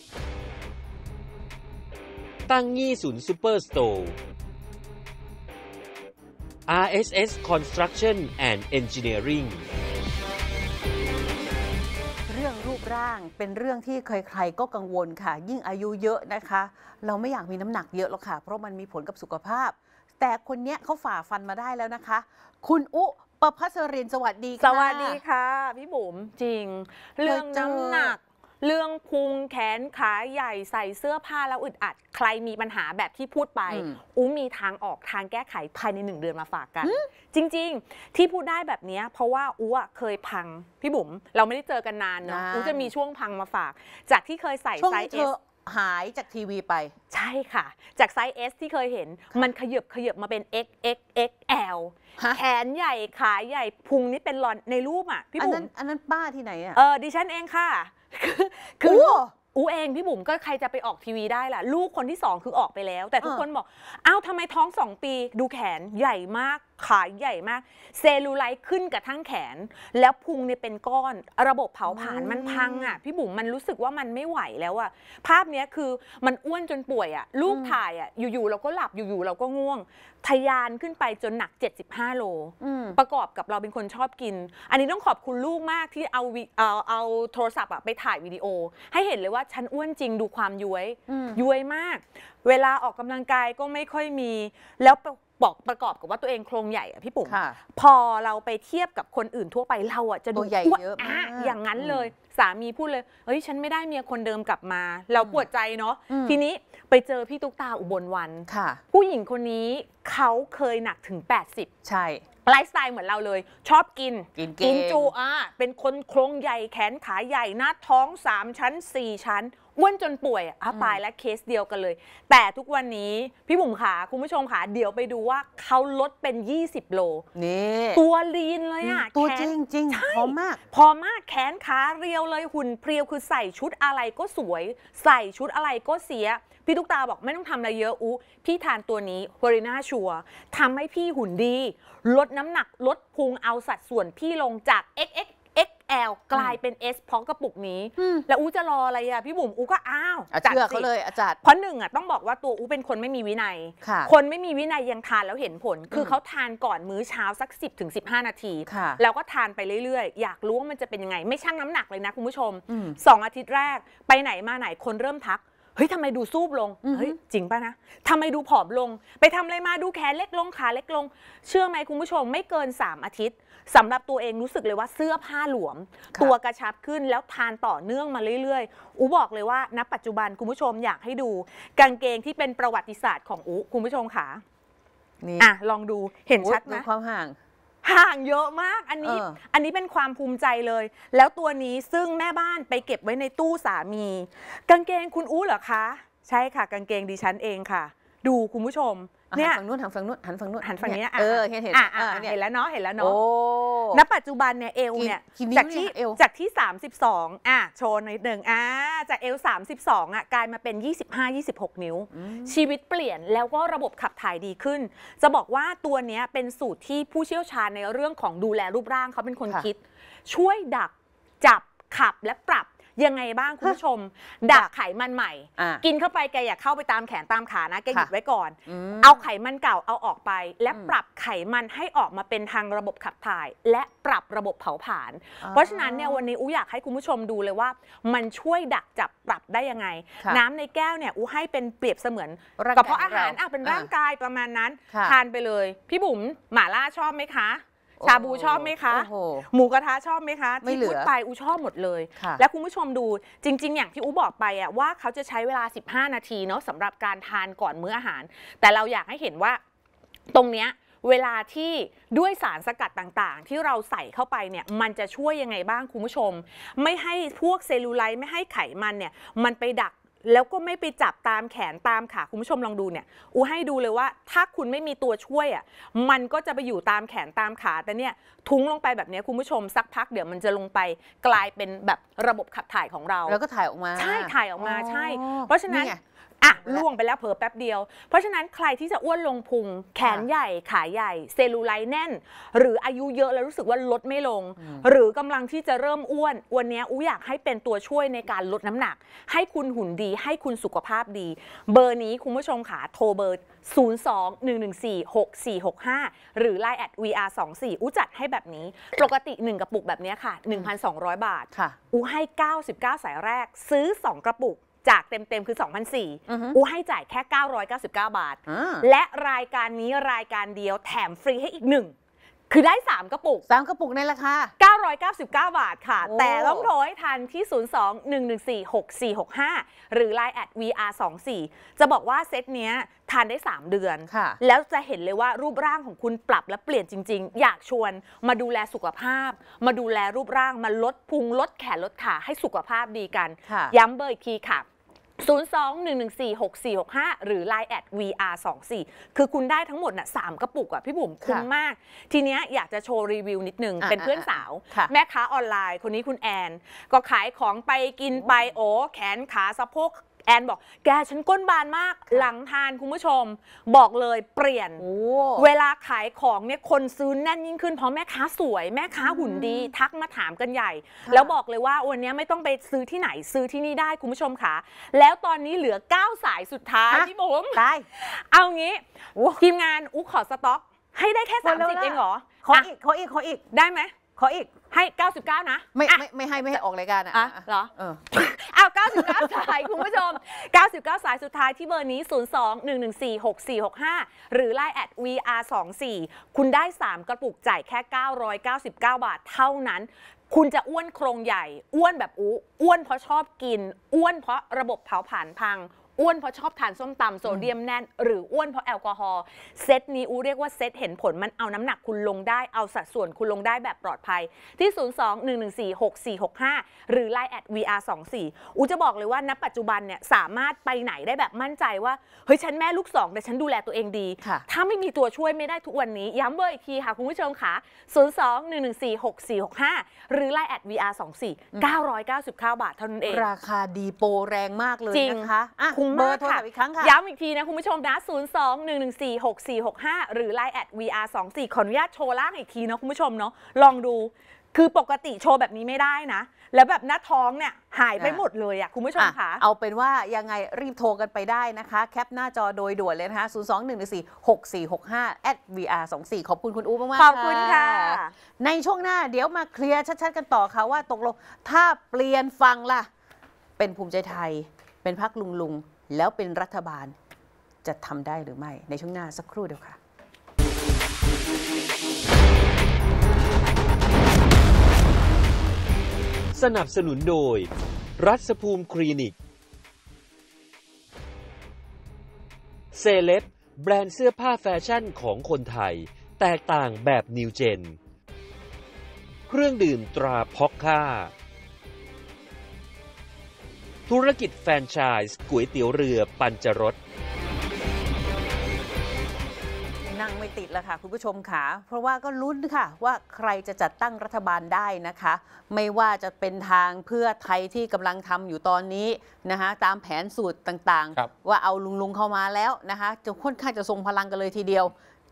ตั้งงี่ศูนย์ซูเปอร์สโตร์ RSS Construction and Engineering ร่างเป็นเรื่องที่ใครๆ ก็กังวลค่ะ ยิ่งอายุเยอะนะคะ เราไม่อยากมีน้ำหนักเยอะหรอกค่ะ เพราะมันมีผลกับสุขภาพ แต่คนเนี้ยเขาฝ่าฟันมาได้แล้วนะคะ คุณอุประพัสรินสวัสดีค่ะ สวัสดีค่ะ พี่บุ๋มจริง เรื่องน้ำหนักเรื่องพุงแขนขาใหญ่ใส่เสื้อผ้าแล้วอึดอัดใครมีปัญหาแบบที่พูดไปอุ้มมีทางออกทางแก้ไขภายในหนึ่งเดือนมาฝากกัน จริงๆ ที่พูดได้แบบนี้เพราะว่าอุ้เคยพัง พี่บุ๋มเราไม่ได้เจอกันนานเนาะอุ้จะมีช่วงพังมาฝาก จากที่เคยใส่ไซส์เอสหายจากทีวี ไป ใช่ค่ะ จากไซส์เอสที่เคยเห็นมันขยบขยบมาเป็น x x x l แขนใหญ่ขาใหญ่พุงนี่เป็นหลอนในรูปอ่ะพี่บุ๋มอันนั้นอันนั้นป้าที่ไหนอ่ะเออดิฉันเองค่ะคืออูเองพี่บุ๋มก็ใครจะไปออกทีวีได้ล่ะ ลูกคนที่สองคือออกไปแล้ว แต่ทุกคนบอกอ้าวทำไมท้องสองปีดูแขนใหญ่มากขาใหญ่มาก เซลลูไลท์ขึ้นกับทั้งแขนแล้วพุงเนี่ยเป็นก้อน ระบบเผาผลาญมันพังอ่ะพี่บุ๋มมันรู้สึกว่ามันไม่ไหวแล้วอ่ะภาพเนี้ยคือมันอ้วนจนป่วยอ่ะลูกถ่ายอ่ะอยู่ๆ เราก็หลับอยู่ๆ เราก็ง่วง ทยานขึ้นไปจนหนัก 75 โลประกอบกับเราเป็นคนชอบกิน อันนี้ต้องขอบคุณลูกมากที่เอาเอาเอาโทรศัพท์อ่ะไปถ่ายวิดีโอ ให้เห็นเลยว่าฉันอ้วนจริงดูความย้วยย้วยมาก เวลาออกกำลังกายก็ไม่ค่อยมีแล้วบอกประกอบกับว่าตัวเองโครงใหญ่อะพี่ปุ๋มพอเราไปเทียบกับคนอื่นทั่วไปเราอะจะดูตัวใหญ่เยอะอะอย่างนั้นเลยสามีพูดเลยเฮ้ยฉันไม่ได้เมียคนเดิมกลับมา เราปวดใจเนาะทีนี้ไปเจอพี่ตุ๊กตาอุบลวันค่ะ ผู้หญิงคนนี้เขาเคยหนักถึง 80 ใช่ไลฟ์สไตล์เหมือนเราเลย ชอบกินกินก่จูอ่ะเป็นคนโครงใหญ่แขนขาใหญ่ หน้าท้องสามชั้นสี่ชั้นอ้วนจนป่วย อ่ะอตายและเคสเดียวกันเลย แต่ทุกวันนี้พี่บุ๋มขาคุณผู้ชมขาเดี๋ยวไปดูว่าเขาลดเป็น 20 โล นี่ ตัวลีนเลยอ่ะ ตัวจริงจริงใพ่พอมมาก พอมากแขนขาเรียวเลยหุ่นเพรียวคือใส่ชุดอะไรก็สวยใส่ชุดอะไรก็เสียพี่ตุ๊กตาบอกไม่ต้องทำอะไรเยอะอู้พี่ทานตัวนี้วอริน่าชัวทำให้พี่หุ่นดี ลดน้ำหนัก ลดพุงเอาสัดส่วนพี่ลงจาก XX XL กลายเป็น S เพราะกระปุกนี้ แล้วอู้จะรออะไรอะพี่บุ๋มอู้ก็อ้าว อาจัดเือเขาเลยอาจารย์เพราะหนึ่งอ่ะต้องบอกว่าตัวอู้เป็นคนไม่มีวินัย คนไม่มีวินัยยังทานแล้วเห็นผล คือเขาทานก่อนมื้อเช้าสัก 1 0ถึง15 นาทีแล้วก็ทานไปเรื่อยๆอยากรู้ว่ามันจะเป็นยังไงไม่ชั่งน้ำหนักเลยนะคุณผู้ชมอม2 อาทิตย์แรกไปไหนมาไหนคนเริ่มทักเฮ้ยทำไมดูซูบลง เฮ้ยจริงป่ะนะ ทำไมดูผอมลง ไปทำอะไรมาดูแขนเล็กลง ขาเล็กลง เชื่อไหมคุณผู้ชมไม่เกิน 3 อาทิตย์สำหรับตัวเองรู้สึกเลยว่าเสื้อผ้าหลวม ตัวกระชับขึ้นแล้วทานต่อเนื่องมาเรื่อยๆอูบอกเลยว่าณปัจจุบันคุณผู้ชมอยากให้ดูกางเกงที่เป็นประวัติศาสตร์ของอูคุณผู้ชมค่ะนี่อ่ะลองดูเห็นชัดไหมความห่างห่างเยอะมากอันนี้ออัอันนี้เป็นความภูมิใจเลย แล้วตัวนี้ซึ่งแม่บ้านไปเก็บไว้ในตู้สามี กางเกงคุณอู้เหรอคะ ใช่ค่ะกางเกงดิฉันเองค่ะ ดูคุณผู้ชมเนี่ยฝั่งนู้นหันฝั่งนู้นหันฝั่งนู้นหันฝั่งนี้เออ เห็นเห็นเห็นแล้วเนาะ เห็นแล้วเนาะ โอ้ ณปัจจุบันเนี่ยเอวเนี่ย จากที่จากที่ 32อ่ะ โชว์หน่อยนึงอ่ะจากเอว32อ่ะกลายมาเป็น 25 26 นิ้ว ชีวิตเปลี่ยนแล้วก็ระบบขับถ่ายดีขึ้น จะบอกว่าตัวเนี้ยเป็นสูตรที่ผู้เชี่ยวชาญในเรื่องของดูแลรูปร่างเขาเป็นคนคิด ช่วยดักจับขับและปรับยังไงบ้างคุณผู้ชมดักไขมันใหม่ กินเข้าไปแกอย่าเข้าไปตามแขนตามขานะแกหยุดไว้ก่อน เอาไขมันเก่าเอาออกไป และปรับไขมันให้ออกมาเป็นทางระบบขับถ่าย และปรับระบบเผาผลาญเพราะฉะนั้นเนี่ยวันนี้อูอยากให้คุณผู้ชมดูเลยว่า มันช่วยดักจับปรับได้ยังไง น้ำในแก้วเนี่ยอูให้เป็นเปรียบเสมือนกระเพาะอาหารอ่ะเป็นร่างกายประมาณนั้นทานไปเลย พี่บุ๋มหม่าล่าชอบไหมคะชาบูชอบไหมคะหมูกระทะชอบไหมคะที่พูดไปอูชอบหมดเลย และคุณผู้ชมดูจริง ๆ อย่างที่อูบอกไปอะว่าเขาจะใช้เวลา 15 นาทีเนาะสำหรับการทานก่อนมื้ออาหาร แต่เราอยากให้เห็นว่า ตรงเนี้ยเวลาที่ด้วยสารสกัดต่างๆ ที่เราใส่เข้าไปเนี่ย มันจะช่วยยังไงบ้างคุณผู้ชม ไม่ให้พวกเซลลูไลท์ไม่ให้ไขมันเนี่ยมันไปดักแล้วก็ไม่ไปจับตามแขนตามขาคุณผู้ชมลองดูเนี่ย อูให้ดูเลยว่า ถ้าคุณไม่มีตัวช่วยอ่ะมันก็จะไปอยู่ตามแขนตามขาแต่เนี่ยทุ้งลงไปแบบนี้คุณผู้ชมสักพัก เดี๋ยวมันจะลงไปกลายเป็นแบบระบบขับถ่ายของเราแล้วก็ถ่ายออกมา ใช่ถ่ายออกมาใช่ เพราะฉะนั้นอ่ะ ล่วงไปแล้วเผลอแป๊บเดียวเพราะฉะนั้นใครที่จะอ้วนลงพุง แขนใหญ่ขาใหญ่ เซลลูไลท์แน่น หรืออายุเยอะแล้วรู้สึกว่าลดไม่ลง หรือกำลังที่จะเริ่มอ้วน วันนี้อูอยากให้เป็นตัวช่วยในการลดน้ำหนัก ให้คุณหุ่นดีให้คุณสุขภาพดี เบอร์นี้คุณผู้ชมค่ะโทรเบอร์ 021146465 หรือ Line แอด vr24 อูจัดให้แบบนี้ ปกติ 1 กระปุกแบบนี้ค่ะ 1,200 บาทอูให้ 99 สายแรกซื้อ 2 กระปุกจากเต็ม ๆ คือ2,004อูให้จ่ายแค่ 999 บาท และรายการนี้รายการเดียวแถมฟรีให้อีกหนึ่ง คือได้ 3 กระปุก 3 กระปุกในราคา999 บาทค่ะ แต่ต้องโทรให้ทันที่ 02-114-6465 หรือ Line at VR24 จะบอกว่าเซตเนี้ยทานได้ 3 เดือนแล้วจะเห็นเลยว่ารูปร่างของคุณปรับและเปลี่ยนจริง ๆ อยากชวนมาดูแลสุขภาพ มาดูแลรูปร่างมาลดพุงลดแขนลดขาให้สุขภาพดีกันย้ำเบอร์อีกทีค่ะ02-114-6465 หรือ Line at VR24 คือคุณได้ทั้งหมดน่ะสามกระปุกอ่ะ พี่บุ๋มคุ้มมาก ทีเนี้ยอยากจะโชว์รีวิวนิดนึง เป็นเพื่อนสาว แม่ค้าออนไลน์ คนนี้คุณแอน ก็ขายของไปกินไปโอ้แขนขาสะโพกแอนบอก แกฉันก้นบานมากหลังทานคุณผู้ชมบอกเลยเปลี่ยน เวลาขายของเนี่ยคนซื้อแน่นยิ่งขึ้นเพราะแม่ค้าสวยแม่ค้าหุ่นดี ทักมาถามกันใหญ่ แล้วบอกเลยว่าวันนี้ไม่ต้องไปซื้อที่ไหนซื้อที่นี่ได้คุณผู้ชมค่ะแล้วตอนนี้เหลือ 9 สายสุดท้ายที่ผมได้เอางี้ทีมงานอุ๊ขอสต็อกให้ได้แค่30เองเหรอขออีกขออีกขออีกได้ไหมขออีกให้ 99 นะไม่ไม่ไม่ให้ไม่ให้ออกรายการอ่ะเหรอ เออเอา99สายคุณผู้ชม 99 สายสุดท้ายที่เบอร์นี้ 02-114-6465 หรือ Line at vr24 คุณได้ 3 กระปุกจ่ายแค่ 999 บาทเท่านั้น คุณจะอ้วนโครงใหญ่ อ้วนแบบ อู้อ้วนเพราะชอบกิน อ้วนเพราะระบบเผาผลาญพังอ้วนเพราะชอบทานส้มตำโซเดียมแน่นหรืออ้วนเพราะแอลกอฮอล์เซตนี้อูเรียกว่าเซตเห็นผลมันเอาน้ำหนักคุณลงได้เอาสัดส่วนคุณลงได้แบบปลอดภัยที่ 021146465 หรือ Line แอด VR24 อูจะบอกเลยว่าณปัจจุบันเนี่ยสามารถไปไหนได้แบบมั่นใจว่า เฮ้ย ฉันแม่ลูกสองแต่ฉันดูแลตัวเองดีถ้าไม่มีตัวช่วยไม่ได้ทุกวันนี้ย้ำเบอร์อีกทีค่ะคุณผู้ชมค่ะ021146465หรือ Line แอด VR24 999บาทเท่านั้นเองราคาดีโปรแรงมากเลยนะคะุ้มมากค่ะ ย้ำอีกทีนะคุณผู้ชมนะ 0 2 1 1 4 6 4 6 5 หรือ Line at VR 2 4ขออนุญาตโชว์ล่างอีกทีเนาะคุณผู้ชมเนาะลองดูคือปกติโชว์แบบนี้ไม่ได้นะ แล้วแบบหน้าท้องเนี่ย หายไปหมดเลยอะคุณผู้ชมคะเอาเป็นว่ายังไงรีบโทรกันไปได้นะคะ แคปหน้าจอโดยด่วนเลยนะคะ 0 2 1 4 6 4 6 5 at vr 2 4ขอบคุณคุณอู๋มากๆขอบคุณค่ะ ในช่วงหน้าเดี๋ยวมาเคลียร์ชัด ๆ กันต่อค่ะว่าตกลงถ้าเปลี่ยนฟังล่ะ เป็นภูมิใจไทยเป็นพักลุงลุงแล้วเป็นรัฐบาลจะทำได้หรือไม่ในช่วงหน้าสักครู่เดียวค่ะ สนับสนุนโดย รัศภูมิคลินิก เซเลบแบรนด์เสื้อผ้าแฟชั่นของคนไทย แตกต่างแบบนิวเจน เครื่องดื่มตราพ็อกค่าธุรกิจแฟรนไชส์ก๋วยเตี๋ยวเรือปัญจรส นั่งไม่ติดแล้วค่ะคุณผู้ชมค่ะเพราะว่าก็ลุ้นค่ะ ว่าใครจะจัดตั้งรัฐบาลได้นะคะ ไม่ว่าจะเป็นทางเพื่อไทยที่กำลังทำอยู่ตอนนี้นะคะตามแผนสูตรต่างๆ ว่าเอาลุงลุงเข้ามาแล้วนะคะจะค่อนข้างจะทรงพลังกันเลยทีเดียว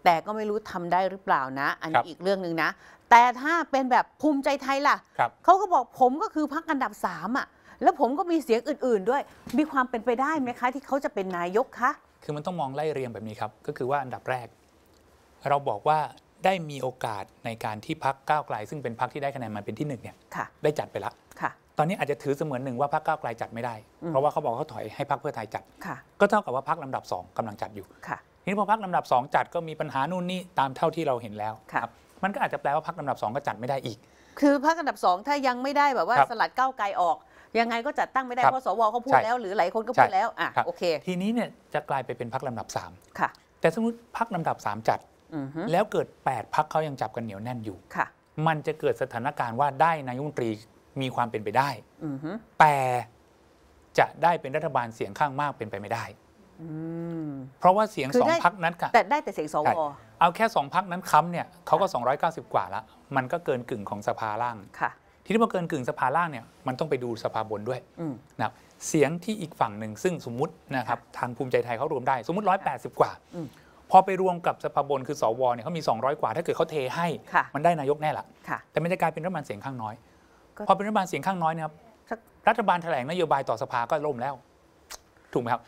แต่ก็ไม่รู้ทำได้หรือเปล่านะ อันนี้อีกเรื่องหนึ่งนะ แต่ถ้าเป็นแบบภูมิใจไทยล่ะ เขาก็บอกผมก็คือพักอันดับสามอ่ะแล้วผมก็มีเสียงอื่นๆ ด้วย มีความเป็นไปได้ไหมคะที่เขาจะเป็นนายกคะ คือมันต้องมองไล่เรียงแบบนี้ครับ ก็คือว่าอันดับแรก เราบอกว่าได้มีโอกาสในการที่พักก้าวไกล ซึ่งเป็นพักที่ได้คะแนนมาเป็นที่หนึ่งเนี่ย ได้จัดไปละค่ะอนนี้อาจจะถือเสมือนหนึ่งว่าพักก้าวไกลจัดไม่ได้ เพราะว่าเขาบอกเขาถอยให้พักเพื่อไทยจัดก็เท่ากับว่าพัรลำดับสองกำลังจัดอยู่ทีนี้พอพัรลำดับสองจัดก็มีปัญหานู่นนี่ตามเท่าที่เราเห็นแล้วครับมันก็อาจจะแปลว่าพัรลำดับสองก็จัดไม่ได้อีก คือพัรลำดับสองถ้ายังไม่ได้แบบว่าสลัดก้าวไกลออกยังไงก็จัดตั้งไม่ได้เพราะสวเขาพูดแล้ว หรือหลายคนก็พูดแล้วอ่ะโอเค ทีนี้เนี่ยจะกลายไปเป็นพักลำดับสค่ะ แต่สมมติพักลำดับสามจัดแล้วเกิด 8พักเขายังจับกันเหนียวแน่นอยู่ค่ะ มันจะเกิดสถานการณ์ว่าได้นายกรัฐมนตรีมีความเป็นไปได้แต่จะได้เป็นรัฐบาลเสียงข้างมากเป็นไปไม่ได้เพราะว่าเสียงสองพักนั้นค่ะแต่ได้แต่เสียงสวเอาแค่สองพักนั้นค้ำเนี่ยเขาก็ 290 กว่าละมันก็เกินกึ่งของสภาล่างค่ะทีนี้พอเกินกึ่งสภาล่างเนี่ยมันต้องไปดูสภาบนด้วยนะครับเสียงที่อีกฝั่งหนึ่งซึ่งสมมตินะครับ ทางภูมิใจไทยเขารวมได้สมมติ180กว่าพอไปรวมกับสภาบนคือสวเนี่ยเขามี200กว่าถ้าเกิดเขาเทให้มันได้นายกแน่ละแต่มันจะกลายเป็นรัฐบาลเสียงข้างน้อยพอเป็นรัฐบาลเสียงข้างน้อยนะครับรัฐบาลแถลงนโยบายต่อสภาก็ล่มแล้วถูกไหมครับ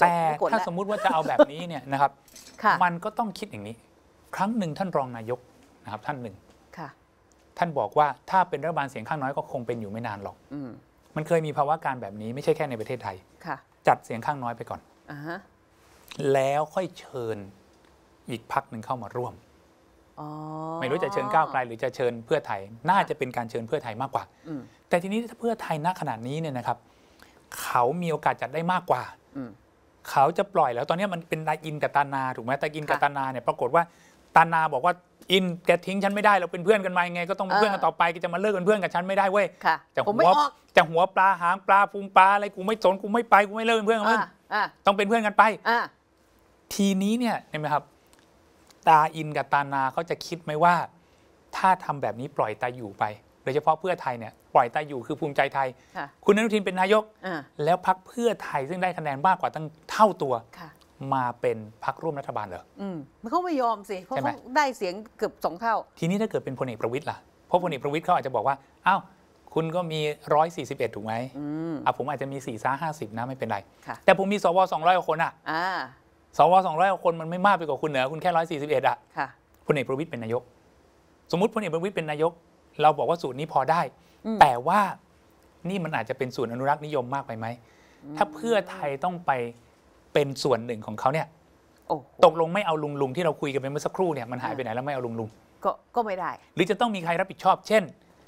แต่ถ้าสมมุติว่าจะเอาแบบนี้เนี่ยนะครับมันก็ต้องคิดอย่างนี้ ครั้งหนึ่งท่านรองนายกนะครับ ท่านหนึ่งท่านบอกว่าถ้าเป็นรัฐบาลเสียงข้างน้อยก็คงเป็นอยู่ไม่นานหรอกมันเคยมีภาวะการแบบนี้ไม่ใช่แค่ในประเทศไทย จัดเสียงข้างน้อยไปก่อนอแล้วค่อยเชิญ อีกพักหนึ่งเข้ามาร่วมไม่รู้จะเชิญก้าวไกล หรือจะเชิญเพื่อไทย น่าจะเป็นการเชิญเพื่อไทยมากกว่า แต่ทีนี้ถ้าเพื่อไทยณขนาดนี้เนี่ยนะครับ เขามีโอกาสจัดได้มากกว่าเขาจะปล่อยแล้ว ตอนนี้มันเป็นตาอินกับตานาถูกไหมตาอินกับตานาเนี่ยปรากฏว่า ตานาบอกว่าอินแกทิ้งฉันไม่ได้เราเป็นเพื่อนกันมาไง ก็ต้องเป็นเพื่อนกันต่อไปก็จะมาเลิกเป็นเพื่อนกับฉันไม่ได้เว้ยจะหัวจะหัวปลาหางปลาฟูงปลา อะไรกูไม่สนกูไม่ไปกูไม่เลิกเป็นเพื่อนกับมึงต้องเป็นเพื่อนกันไปทีนี้เนี่ยเห็นไหมครับ ตาอินกับตานาเขาจะคิดไหมว่า ถ้าทำแบบนี้ปล่อยตาอยู่ไปโดยเฉพาะเพื่อไทยเนี่ย ปล่อยตาอยู่คือภูมิใจไทยคุณอนุทินเป็นนายกแล้วพักเพื่อไทยซึ่งได้คะแนนมากกว่าตั้งเท่าตัวมาเป็นพักร่วมรัฐบาลเหรอ อืม เขาไม่ยอมสิ เพราะเขาได้เสียงเกือบสองเท่า ทีนี้ถ้าเกิดเป็นพลเอกประวิตยล่ะ เพราะพลเอกประวิตยเขาอาจจะบอกว่า อ้าว คุณก็มี 141 ถูกไหมอ่าผมอาจจะมี4ี่ซ้าห้าสิบนะไม่เป็นไร แต่ผมมีสวสองร้อยคนอ่ะสวสองร้อยคนมันไม่มากไปกว่าคุณเหนือคุณแค่ร้อยสี่สิบเอ็ดอ่ะพลเอกประวิตยเป็นนายก สมมติพลเอกประวิตยเป็นนายก เราบอกว่าสูตรนี้พอได้ แต่ว่า นี่มันอาจจะเป็นสูตรอนุรักษ์นิยมมากไปไหม ถ้าเพื่อไทยต้องไปเป็นส่วนหนึ่งของเขาเนี่ยตกลงไม่เอาลุงลุงที่เราคุยกันไปเมื่อสักครู่เนี่ยมันหายไปไหนแล้วไม่เอาลุงลุงก็ ก็ไม่ได้ หรือจะต้องมีใครรับผิดชอบ เช่น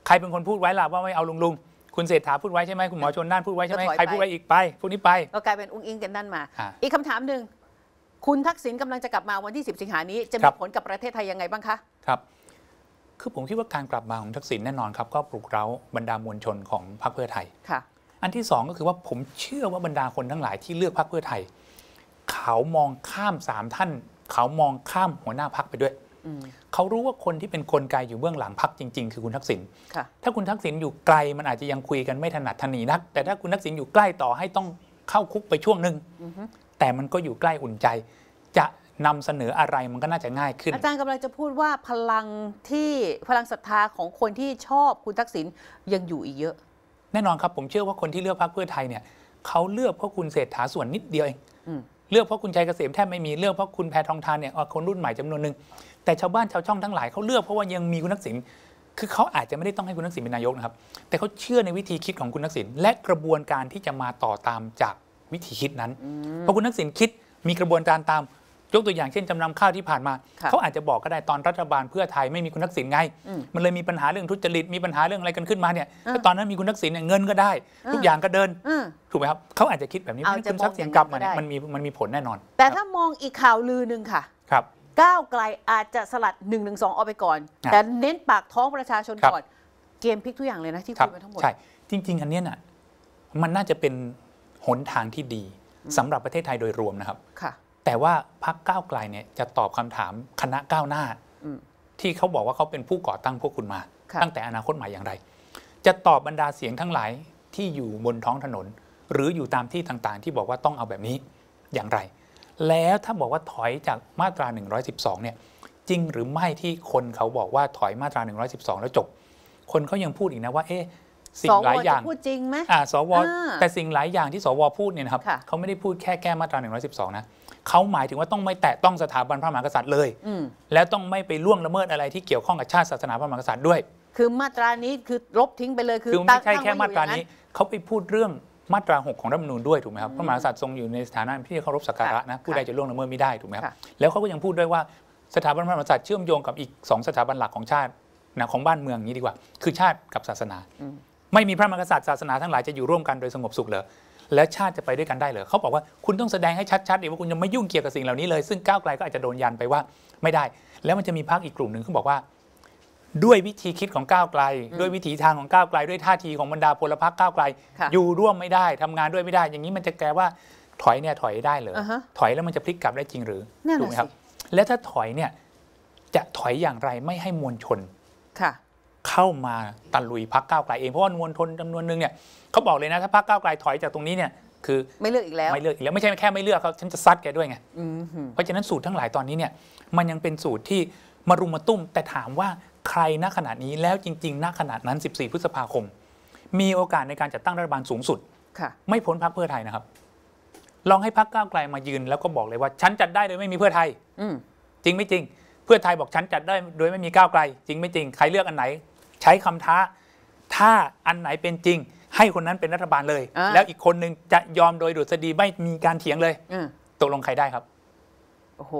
ใครเป็นคนพูดไว้ล่ะว่าไม่เอาลุงลุงคุณเศรษฐาพูดไว้ใช่ไหมคุณหมอชนน่านพูดไว้ใช่ไหมใครพูดไว้อีกไปพวกนี้ไป ก็กลายเป็นอุ้งอิงกันนั่นมา อีกคำถามหนึ่ง คุณทักษิณกำลังจะกลับมาวันที่ 10 สิงหานี้ จะมีผลกับประเทศไทยยังไงบ้างคะ ครับ คือผมคิดว่าการกลับมาของทักษิณแน่นอนครับ ก็ปลุกเร้าบรรดามวลชนของพรรคเพื่อไทยค่ะ อันที่งก็คือว่าผมเชื่อว่าบรรดาคนทั้งหลายที่เลือกพรรคเพื่อไทยเขามองข้ามสามท่าน เขามองข้ามหัวหน้าพักไปด้วย เขารู้ว่าคนที่เป็นคนไกลอยู่เบื้องหลังพักจริงๆ คือคุณทักษิณถ้าคุณทักษิณอยู่ไกลมันอาจจะยังคุยกันไม่ถนัดทนีนักแต่ถ้าคุณทักษิณอยู่ใกล้ต่อให้ต้องเข้าคุกไปช่วงหนึ่งแต่มันก็อยู่ใกล้อุ่นใจ จะนำเสนออะไรมันก็น่าจะง่ายขึ้น อาจารย์กำลังจะพูดว่าพลังที่พลังศรัทธาของคนที่ชอบคุณทักษิณยังอยู่อีกเยอะ แน่นอนครับผมเชื่อว่าคนที่เลือกพรรคเพื่อไทยเนี่ยเขาเลือกเพราะคุณเศรษฐาส่วนนิดเดียวเองเลือกเพราะคุณชัยเกษมแทบไม่มีเลือกเพราะคุณแพทองทานเนี่ยคนรุ่นใหม่จำนวนหนึ่งแต่ชาวบ้านชาวช่องทั้งหลายเขาเลือกเพราะว่ายังมีคุณทักษิณคือเขาอาจจะไม่ได้ต้องให้คุณทักษิณเป็นนายกนะครับ แต่เขาเชื่อในวิธีคิดของคุณทักษิณและกระบวนการที่จะมาต่อตามจากวิธีคิดนั้น เพราะคุณทักษิณคิดมีกระบวนการตามยกตัวอย่างเช่นจำนำข้าวที่ผ่านมา เขาอาจจะบอกก็ได้ตอนรัฐบาลเพื่อไทยไม่มีคุณทักษิณไง มันเลยมีปัญหาเรื่องทุจริตมีปัญหาเรื่องอะไรกันขึ้นมาเนี่ยถ้ตอนนั้นมีคุณทักษิณเนี่ยเงินก็ได้ ทุกอย่างก็เดิน ถูกไหมครับเขาอาจจะคิดแบบนี้เพื่อคุณทักษิณกลับมาเนี่ยมันมีมันมีผลแน่นอน แต่ถ้ามองอีกข่าวลือหนึ่งค่ะ ครับก้าวไกลอาจจะสลัด1นึสอกไปก่อนแต่เน้นปากท้องประชาชนก่อนเกมพลิกทุกอย่างเลยนะที่คุยมาทั้งหมดใช่จริงๆอันนี้น่ะมันน่าจะเป็นหนทางที่ดีสำหรับประเทศไทยโดยรวมนะครับค่ะแต่ว่าพรรคก้าวไกลเนี่ยจะตอบคำถามคณะก้าวหน้าที่เขาบอกว่าเขาเป็นผู้ก่อตั้งพวกคุณมา ตั้งแต่อนาคตใหม่อย่างไร จะตอบบรรดาเสียงทั้งหลายที่อยู่บนท้องถนนหรืออยู่ตามที่ต่างๆ ที่บอกว่าต้องเอาแบบนี้อย่างไร แล้วถ้าบอกว่าถอยจากมาตรา 112 เนี่ย จริงหรือไม่ที่คนเขาบอกว่าถอยมาตรา 112 แล้วจบ คนเขายังพูดอีกนะว่าเอ๊ะสิ่งหลายอย่างพูดจริงไหมอ่าสวแต่สิ่งหลายอย่างที่สวพูดเนี่ยนะครับเขาไม่ได้พูดแค่แก้มาตรา 112นะเขาหมายถึงว่าต้องไม่แตะต้องสถาบันพระมหากษัตริย์เลยแล้วต้องไม่ไปล่วงละเมิดอะไรที่เกี่ยวข้องกับชาติศาสนาพระมหากษัตริย์ด้วย คือมาตรานี้คือลบทิ้งไปเลยคือไม่ใช่แค่มาตรานี้เขาไปพูดเรื่องมาตรา6ของรัฐธรรมนูญด้วยถูกไหมครับพระมหากษัตริย์ทรงอยู่ในสถานะที่เคารพสักการะนะผู้ใดจะล่วงละเมิดไม่ได้ถูกไหมครับแล้วเขาก็ยังพูดด้วยว่าสถาบันพระมหากษัตริย์เชื่อมโยงกับอีกสองสถาบันหลักของชาตินะของบ้านเมืองงนี้ดีกว่า คือชาติกับศาสนาไม่มีพระมหากษัตริย์ศาสนาทั้งหลายจะอยู่ร่วมกันโดยสงบสุขเหรอแล้วชาติจะไปด้วยกันได้เหรอเขาบอกว่าคุณต้องแสดงให้ชัดๆเองว่าคุณจะไม่ยุ่งเกี่ยวกับสิ่งเหล่านี้เลย ซึ่งก้าวไกลก็อาจจะโดนยันไปว่าไม่ได้ แล้วมันจะมีพรรคอีกกลุ่มหนึ่งเขาบอกว่า ด้วยวิธีคิดของก้าวไกล ด้วยวิถีทางของก้าวไกลด้วยท่าทีของบรรดาพลพรรคก้าวไกล อยู่ร่วมไม่ได้ทำงานด้วยไม่ได้ อย่างนี้มันจะแกว่าถอยเนี่ย ถอยได้เหรอถอยแล้วมันจะพลิกกลับได้จริงหรือถูกไหมครับ แล้วถ้าถอยเนี่ยจะถอยอย่างไรไม่ให้มวลชนค่ะเข้ามาตันลุยพักก้าวไกลเองเพราะว่ามวลชนจำนวนหนึ่งเนี่ยเขาบอกเลยนะถ้าพักก้าวไกล ถอยจากตรงนี้เนี่ยคือ ไม่เลือกอีกแล้ว ไม่เลือกอีกแล้วไม่ใช่แค่ไม่เลือกเขาฉันจะซัดแกด้วยไงเพราะฉะนั้นสูตรทั้งหลายตอนนี้เนี่ย มันยังเป็นสูตรที่มารุมมาตุ้ม แต่ถามว่าใครณขนาดนี้แล้วจริงๆณขนาดนั้น 14พฤษภาคม มีโอกาสในการจัดตั้งรัฐบาลสูงสุดไม่พ้นพรรคเพื่อไทยนะครับ ลองให้พรรคก้าวไกลมายืนแล้วก็บอกเลยว่าฉันจัดได้โดยไม่มีเพื่อไทยจริงไม่จริง เพื่อไทยบอกฉันจัดได้ โดยไม่มีก้าวไกล จริงไม่จริง ใครเลือกอันไหนใช้คำท้าถ้าอันไหนเป็นจริง ให้คนนั้นเป็นรัฐบาลเลยแล้วอีกคนนึงจะยอมโดยดุษฎีไม่มีการเถียงเลยตกลงใครได้ครับ โอ้โห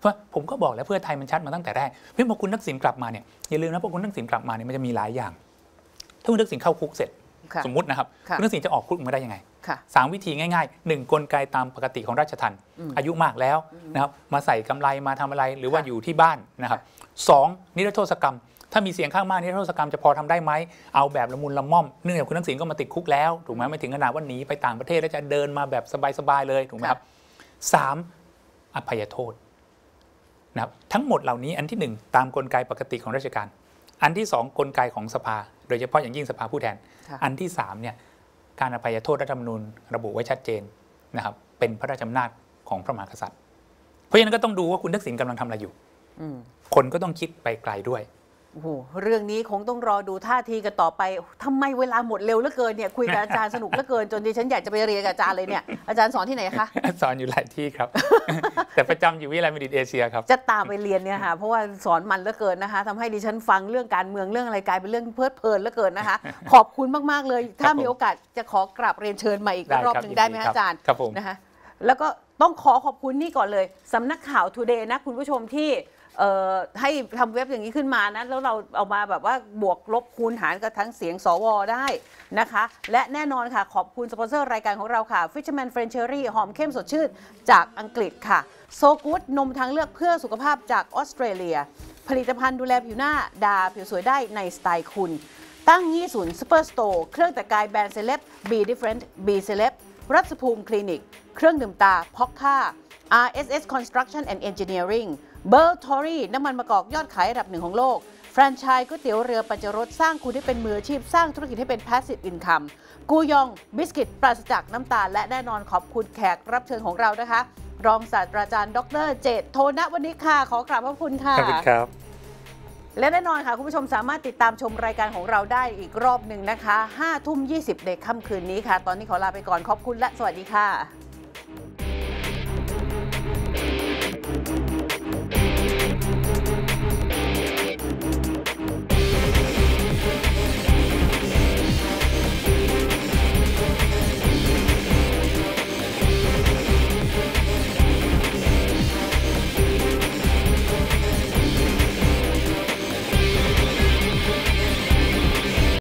เพราะผมก็บอกแล้วเพื่อไทยมันชัดมาตั้งแต่แรกเพื่อพอคุณทักษิณกลับมาเนี่ยอย่าลืมนะพอคุณทักษิณกลับมาเนี่ยมันจะมีหลายอย่างถ้าคุณทักษิณเข้าคุกเสร็จสมมตินะครับคุณทักษิณจะออกคุกมาได้ยังไงสามวิธีง่ายๆหนึ่งกลไกตามปกติของราชทันอายุมากแล้วนะครับ มาใส่กำไรมาทำอะไรหรือว่าอยู่ที่บ้านนะครับสองนิรโทษกรรมถ้ามีเสียงข้างมากนี่โทษกรรมจะพอทำได้ไหม เอาแบบละมุนละม่อม เนื่องจากคุณทักษิณก็มาติดคุกแล้ว ถูกไหม ไม่ถึงขนาดว่าหนีไปต่างประเทศแล้วจะเดินมาแบบสบาย ๆ เลย ถูกไหมครับ สามอภัยโทษนะครับทั้งหมดเหล่านี้ อันที่หนึ่งตามกลไกปกติของราชการ อันที่สองกลไกของสภา โดยเฉพาะอย่างยิ่งสภาผู้แทน อันที่สามเนี่ย การอภัยโทษรัฐธรรมนูญระบุไว้ชัดเจนนะครับ เป็นพระราชอำนาจของพระมหากษัตริย์ เพราะฉะนั้นก็ต้องดูว่าคุณทักษิณกำลังทำอะไรอยู่คนก็ต้องคิดไปไกลด้วยโหเรื่องนี้คงต้องรอดูท่าทีกันต่อไป ทำไมเวลาหมดเร็วเหลือเกินเนี่ยคุยกับอาจารย์สนุกเหลือเกินจนดิฉันอยากจะไปเรียนกับอาจารย์เลยเนี่ยอาจารย์สอนที่ไหนคะสอนอยู่หลายที่ครับ แต่ประจำอยู่วิทยาลัยมิดิเอเชียครับจะตามไปเรียนเนี่ยค่ะเพราะว่าสอนมันเหลือเกินนะคะทำให้ดิฉันฟังเรื่องการเมืองเรื่องอะไรกลายเป็นเรื่องเพลิดเพลินเหลือเกินนะคะ ขอบคุณมากๆเลย ถ้ามีโอกาสจะขอกราบเรียนเชิญมาอีกรอบหนึ่งได้ไหมอาจารย์นะคะแล้วก็ต้องขอขอบคุณนี่ก่อนเลยสำนักข่าวทูเดย์นะคุณผู้ชมที่ให้ทำเว็บอย่างนี้ขึ้นมานะ แล้วเราเอามาแบบว่าบวกลบคูณหารกับทั้งเสียงสว ได้นะคะ และแน่นอนค่ะขอบคุณสปอนเซอร์รายการของเราค่ะ Fisherman f r e n c h e r y หอมเข้มสดชื่น จากอังกฤษค่ะโซกู d นมทางเลือกเพื่อสุขภาพจากออสเตรเลีย ผลิตภัณฑ์ดูแลผิวหน้าดาผิวสวยได้ในสไตล์คุณตั้งยี่ศูนย์ซูเปอร์สโตร์เครื่องแต่งกายแบรนด์เซเลบ Be Different Be Celeb รัศภูมิคลินิก เครื่องดื่มตาพอกค่า RSS Construction and Engineering เบอร์ทอรี่น้ำมันมะกอก ยอดขายอันดับหนึ่งของโลกแฟรนไชส์ก๋วยเตี๋ยวเรือปัจจรสสร้างคุณให้เป็นมืออาชีพ สร้างธุรกิจให้เป็นพาสซีฟอินคัมกูยองบิสกิตปราศจากน้ำตาลและแน่นอนขอบคุณแขกรับเชิญของเรานะคะ รองศาสตราจารย์ดรเจตโทนะวันนี้ค่ะขอกราบขอบคุณค่ะขอบคุณครับ และแน่นอนค่ะคุณผู้ชมสามารถติดตามชมรายการของเราได้อีกรอบหนึ่งนะคะ5ทุ่ม20ในค่ำคืนนี้ค่ะ ตอนนี้ขอลาไปก่อนขอบคุณ และสวัสดีค่ะ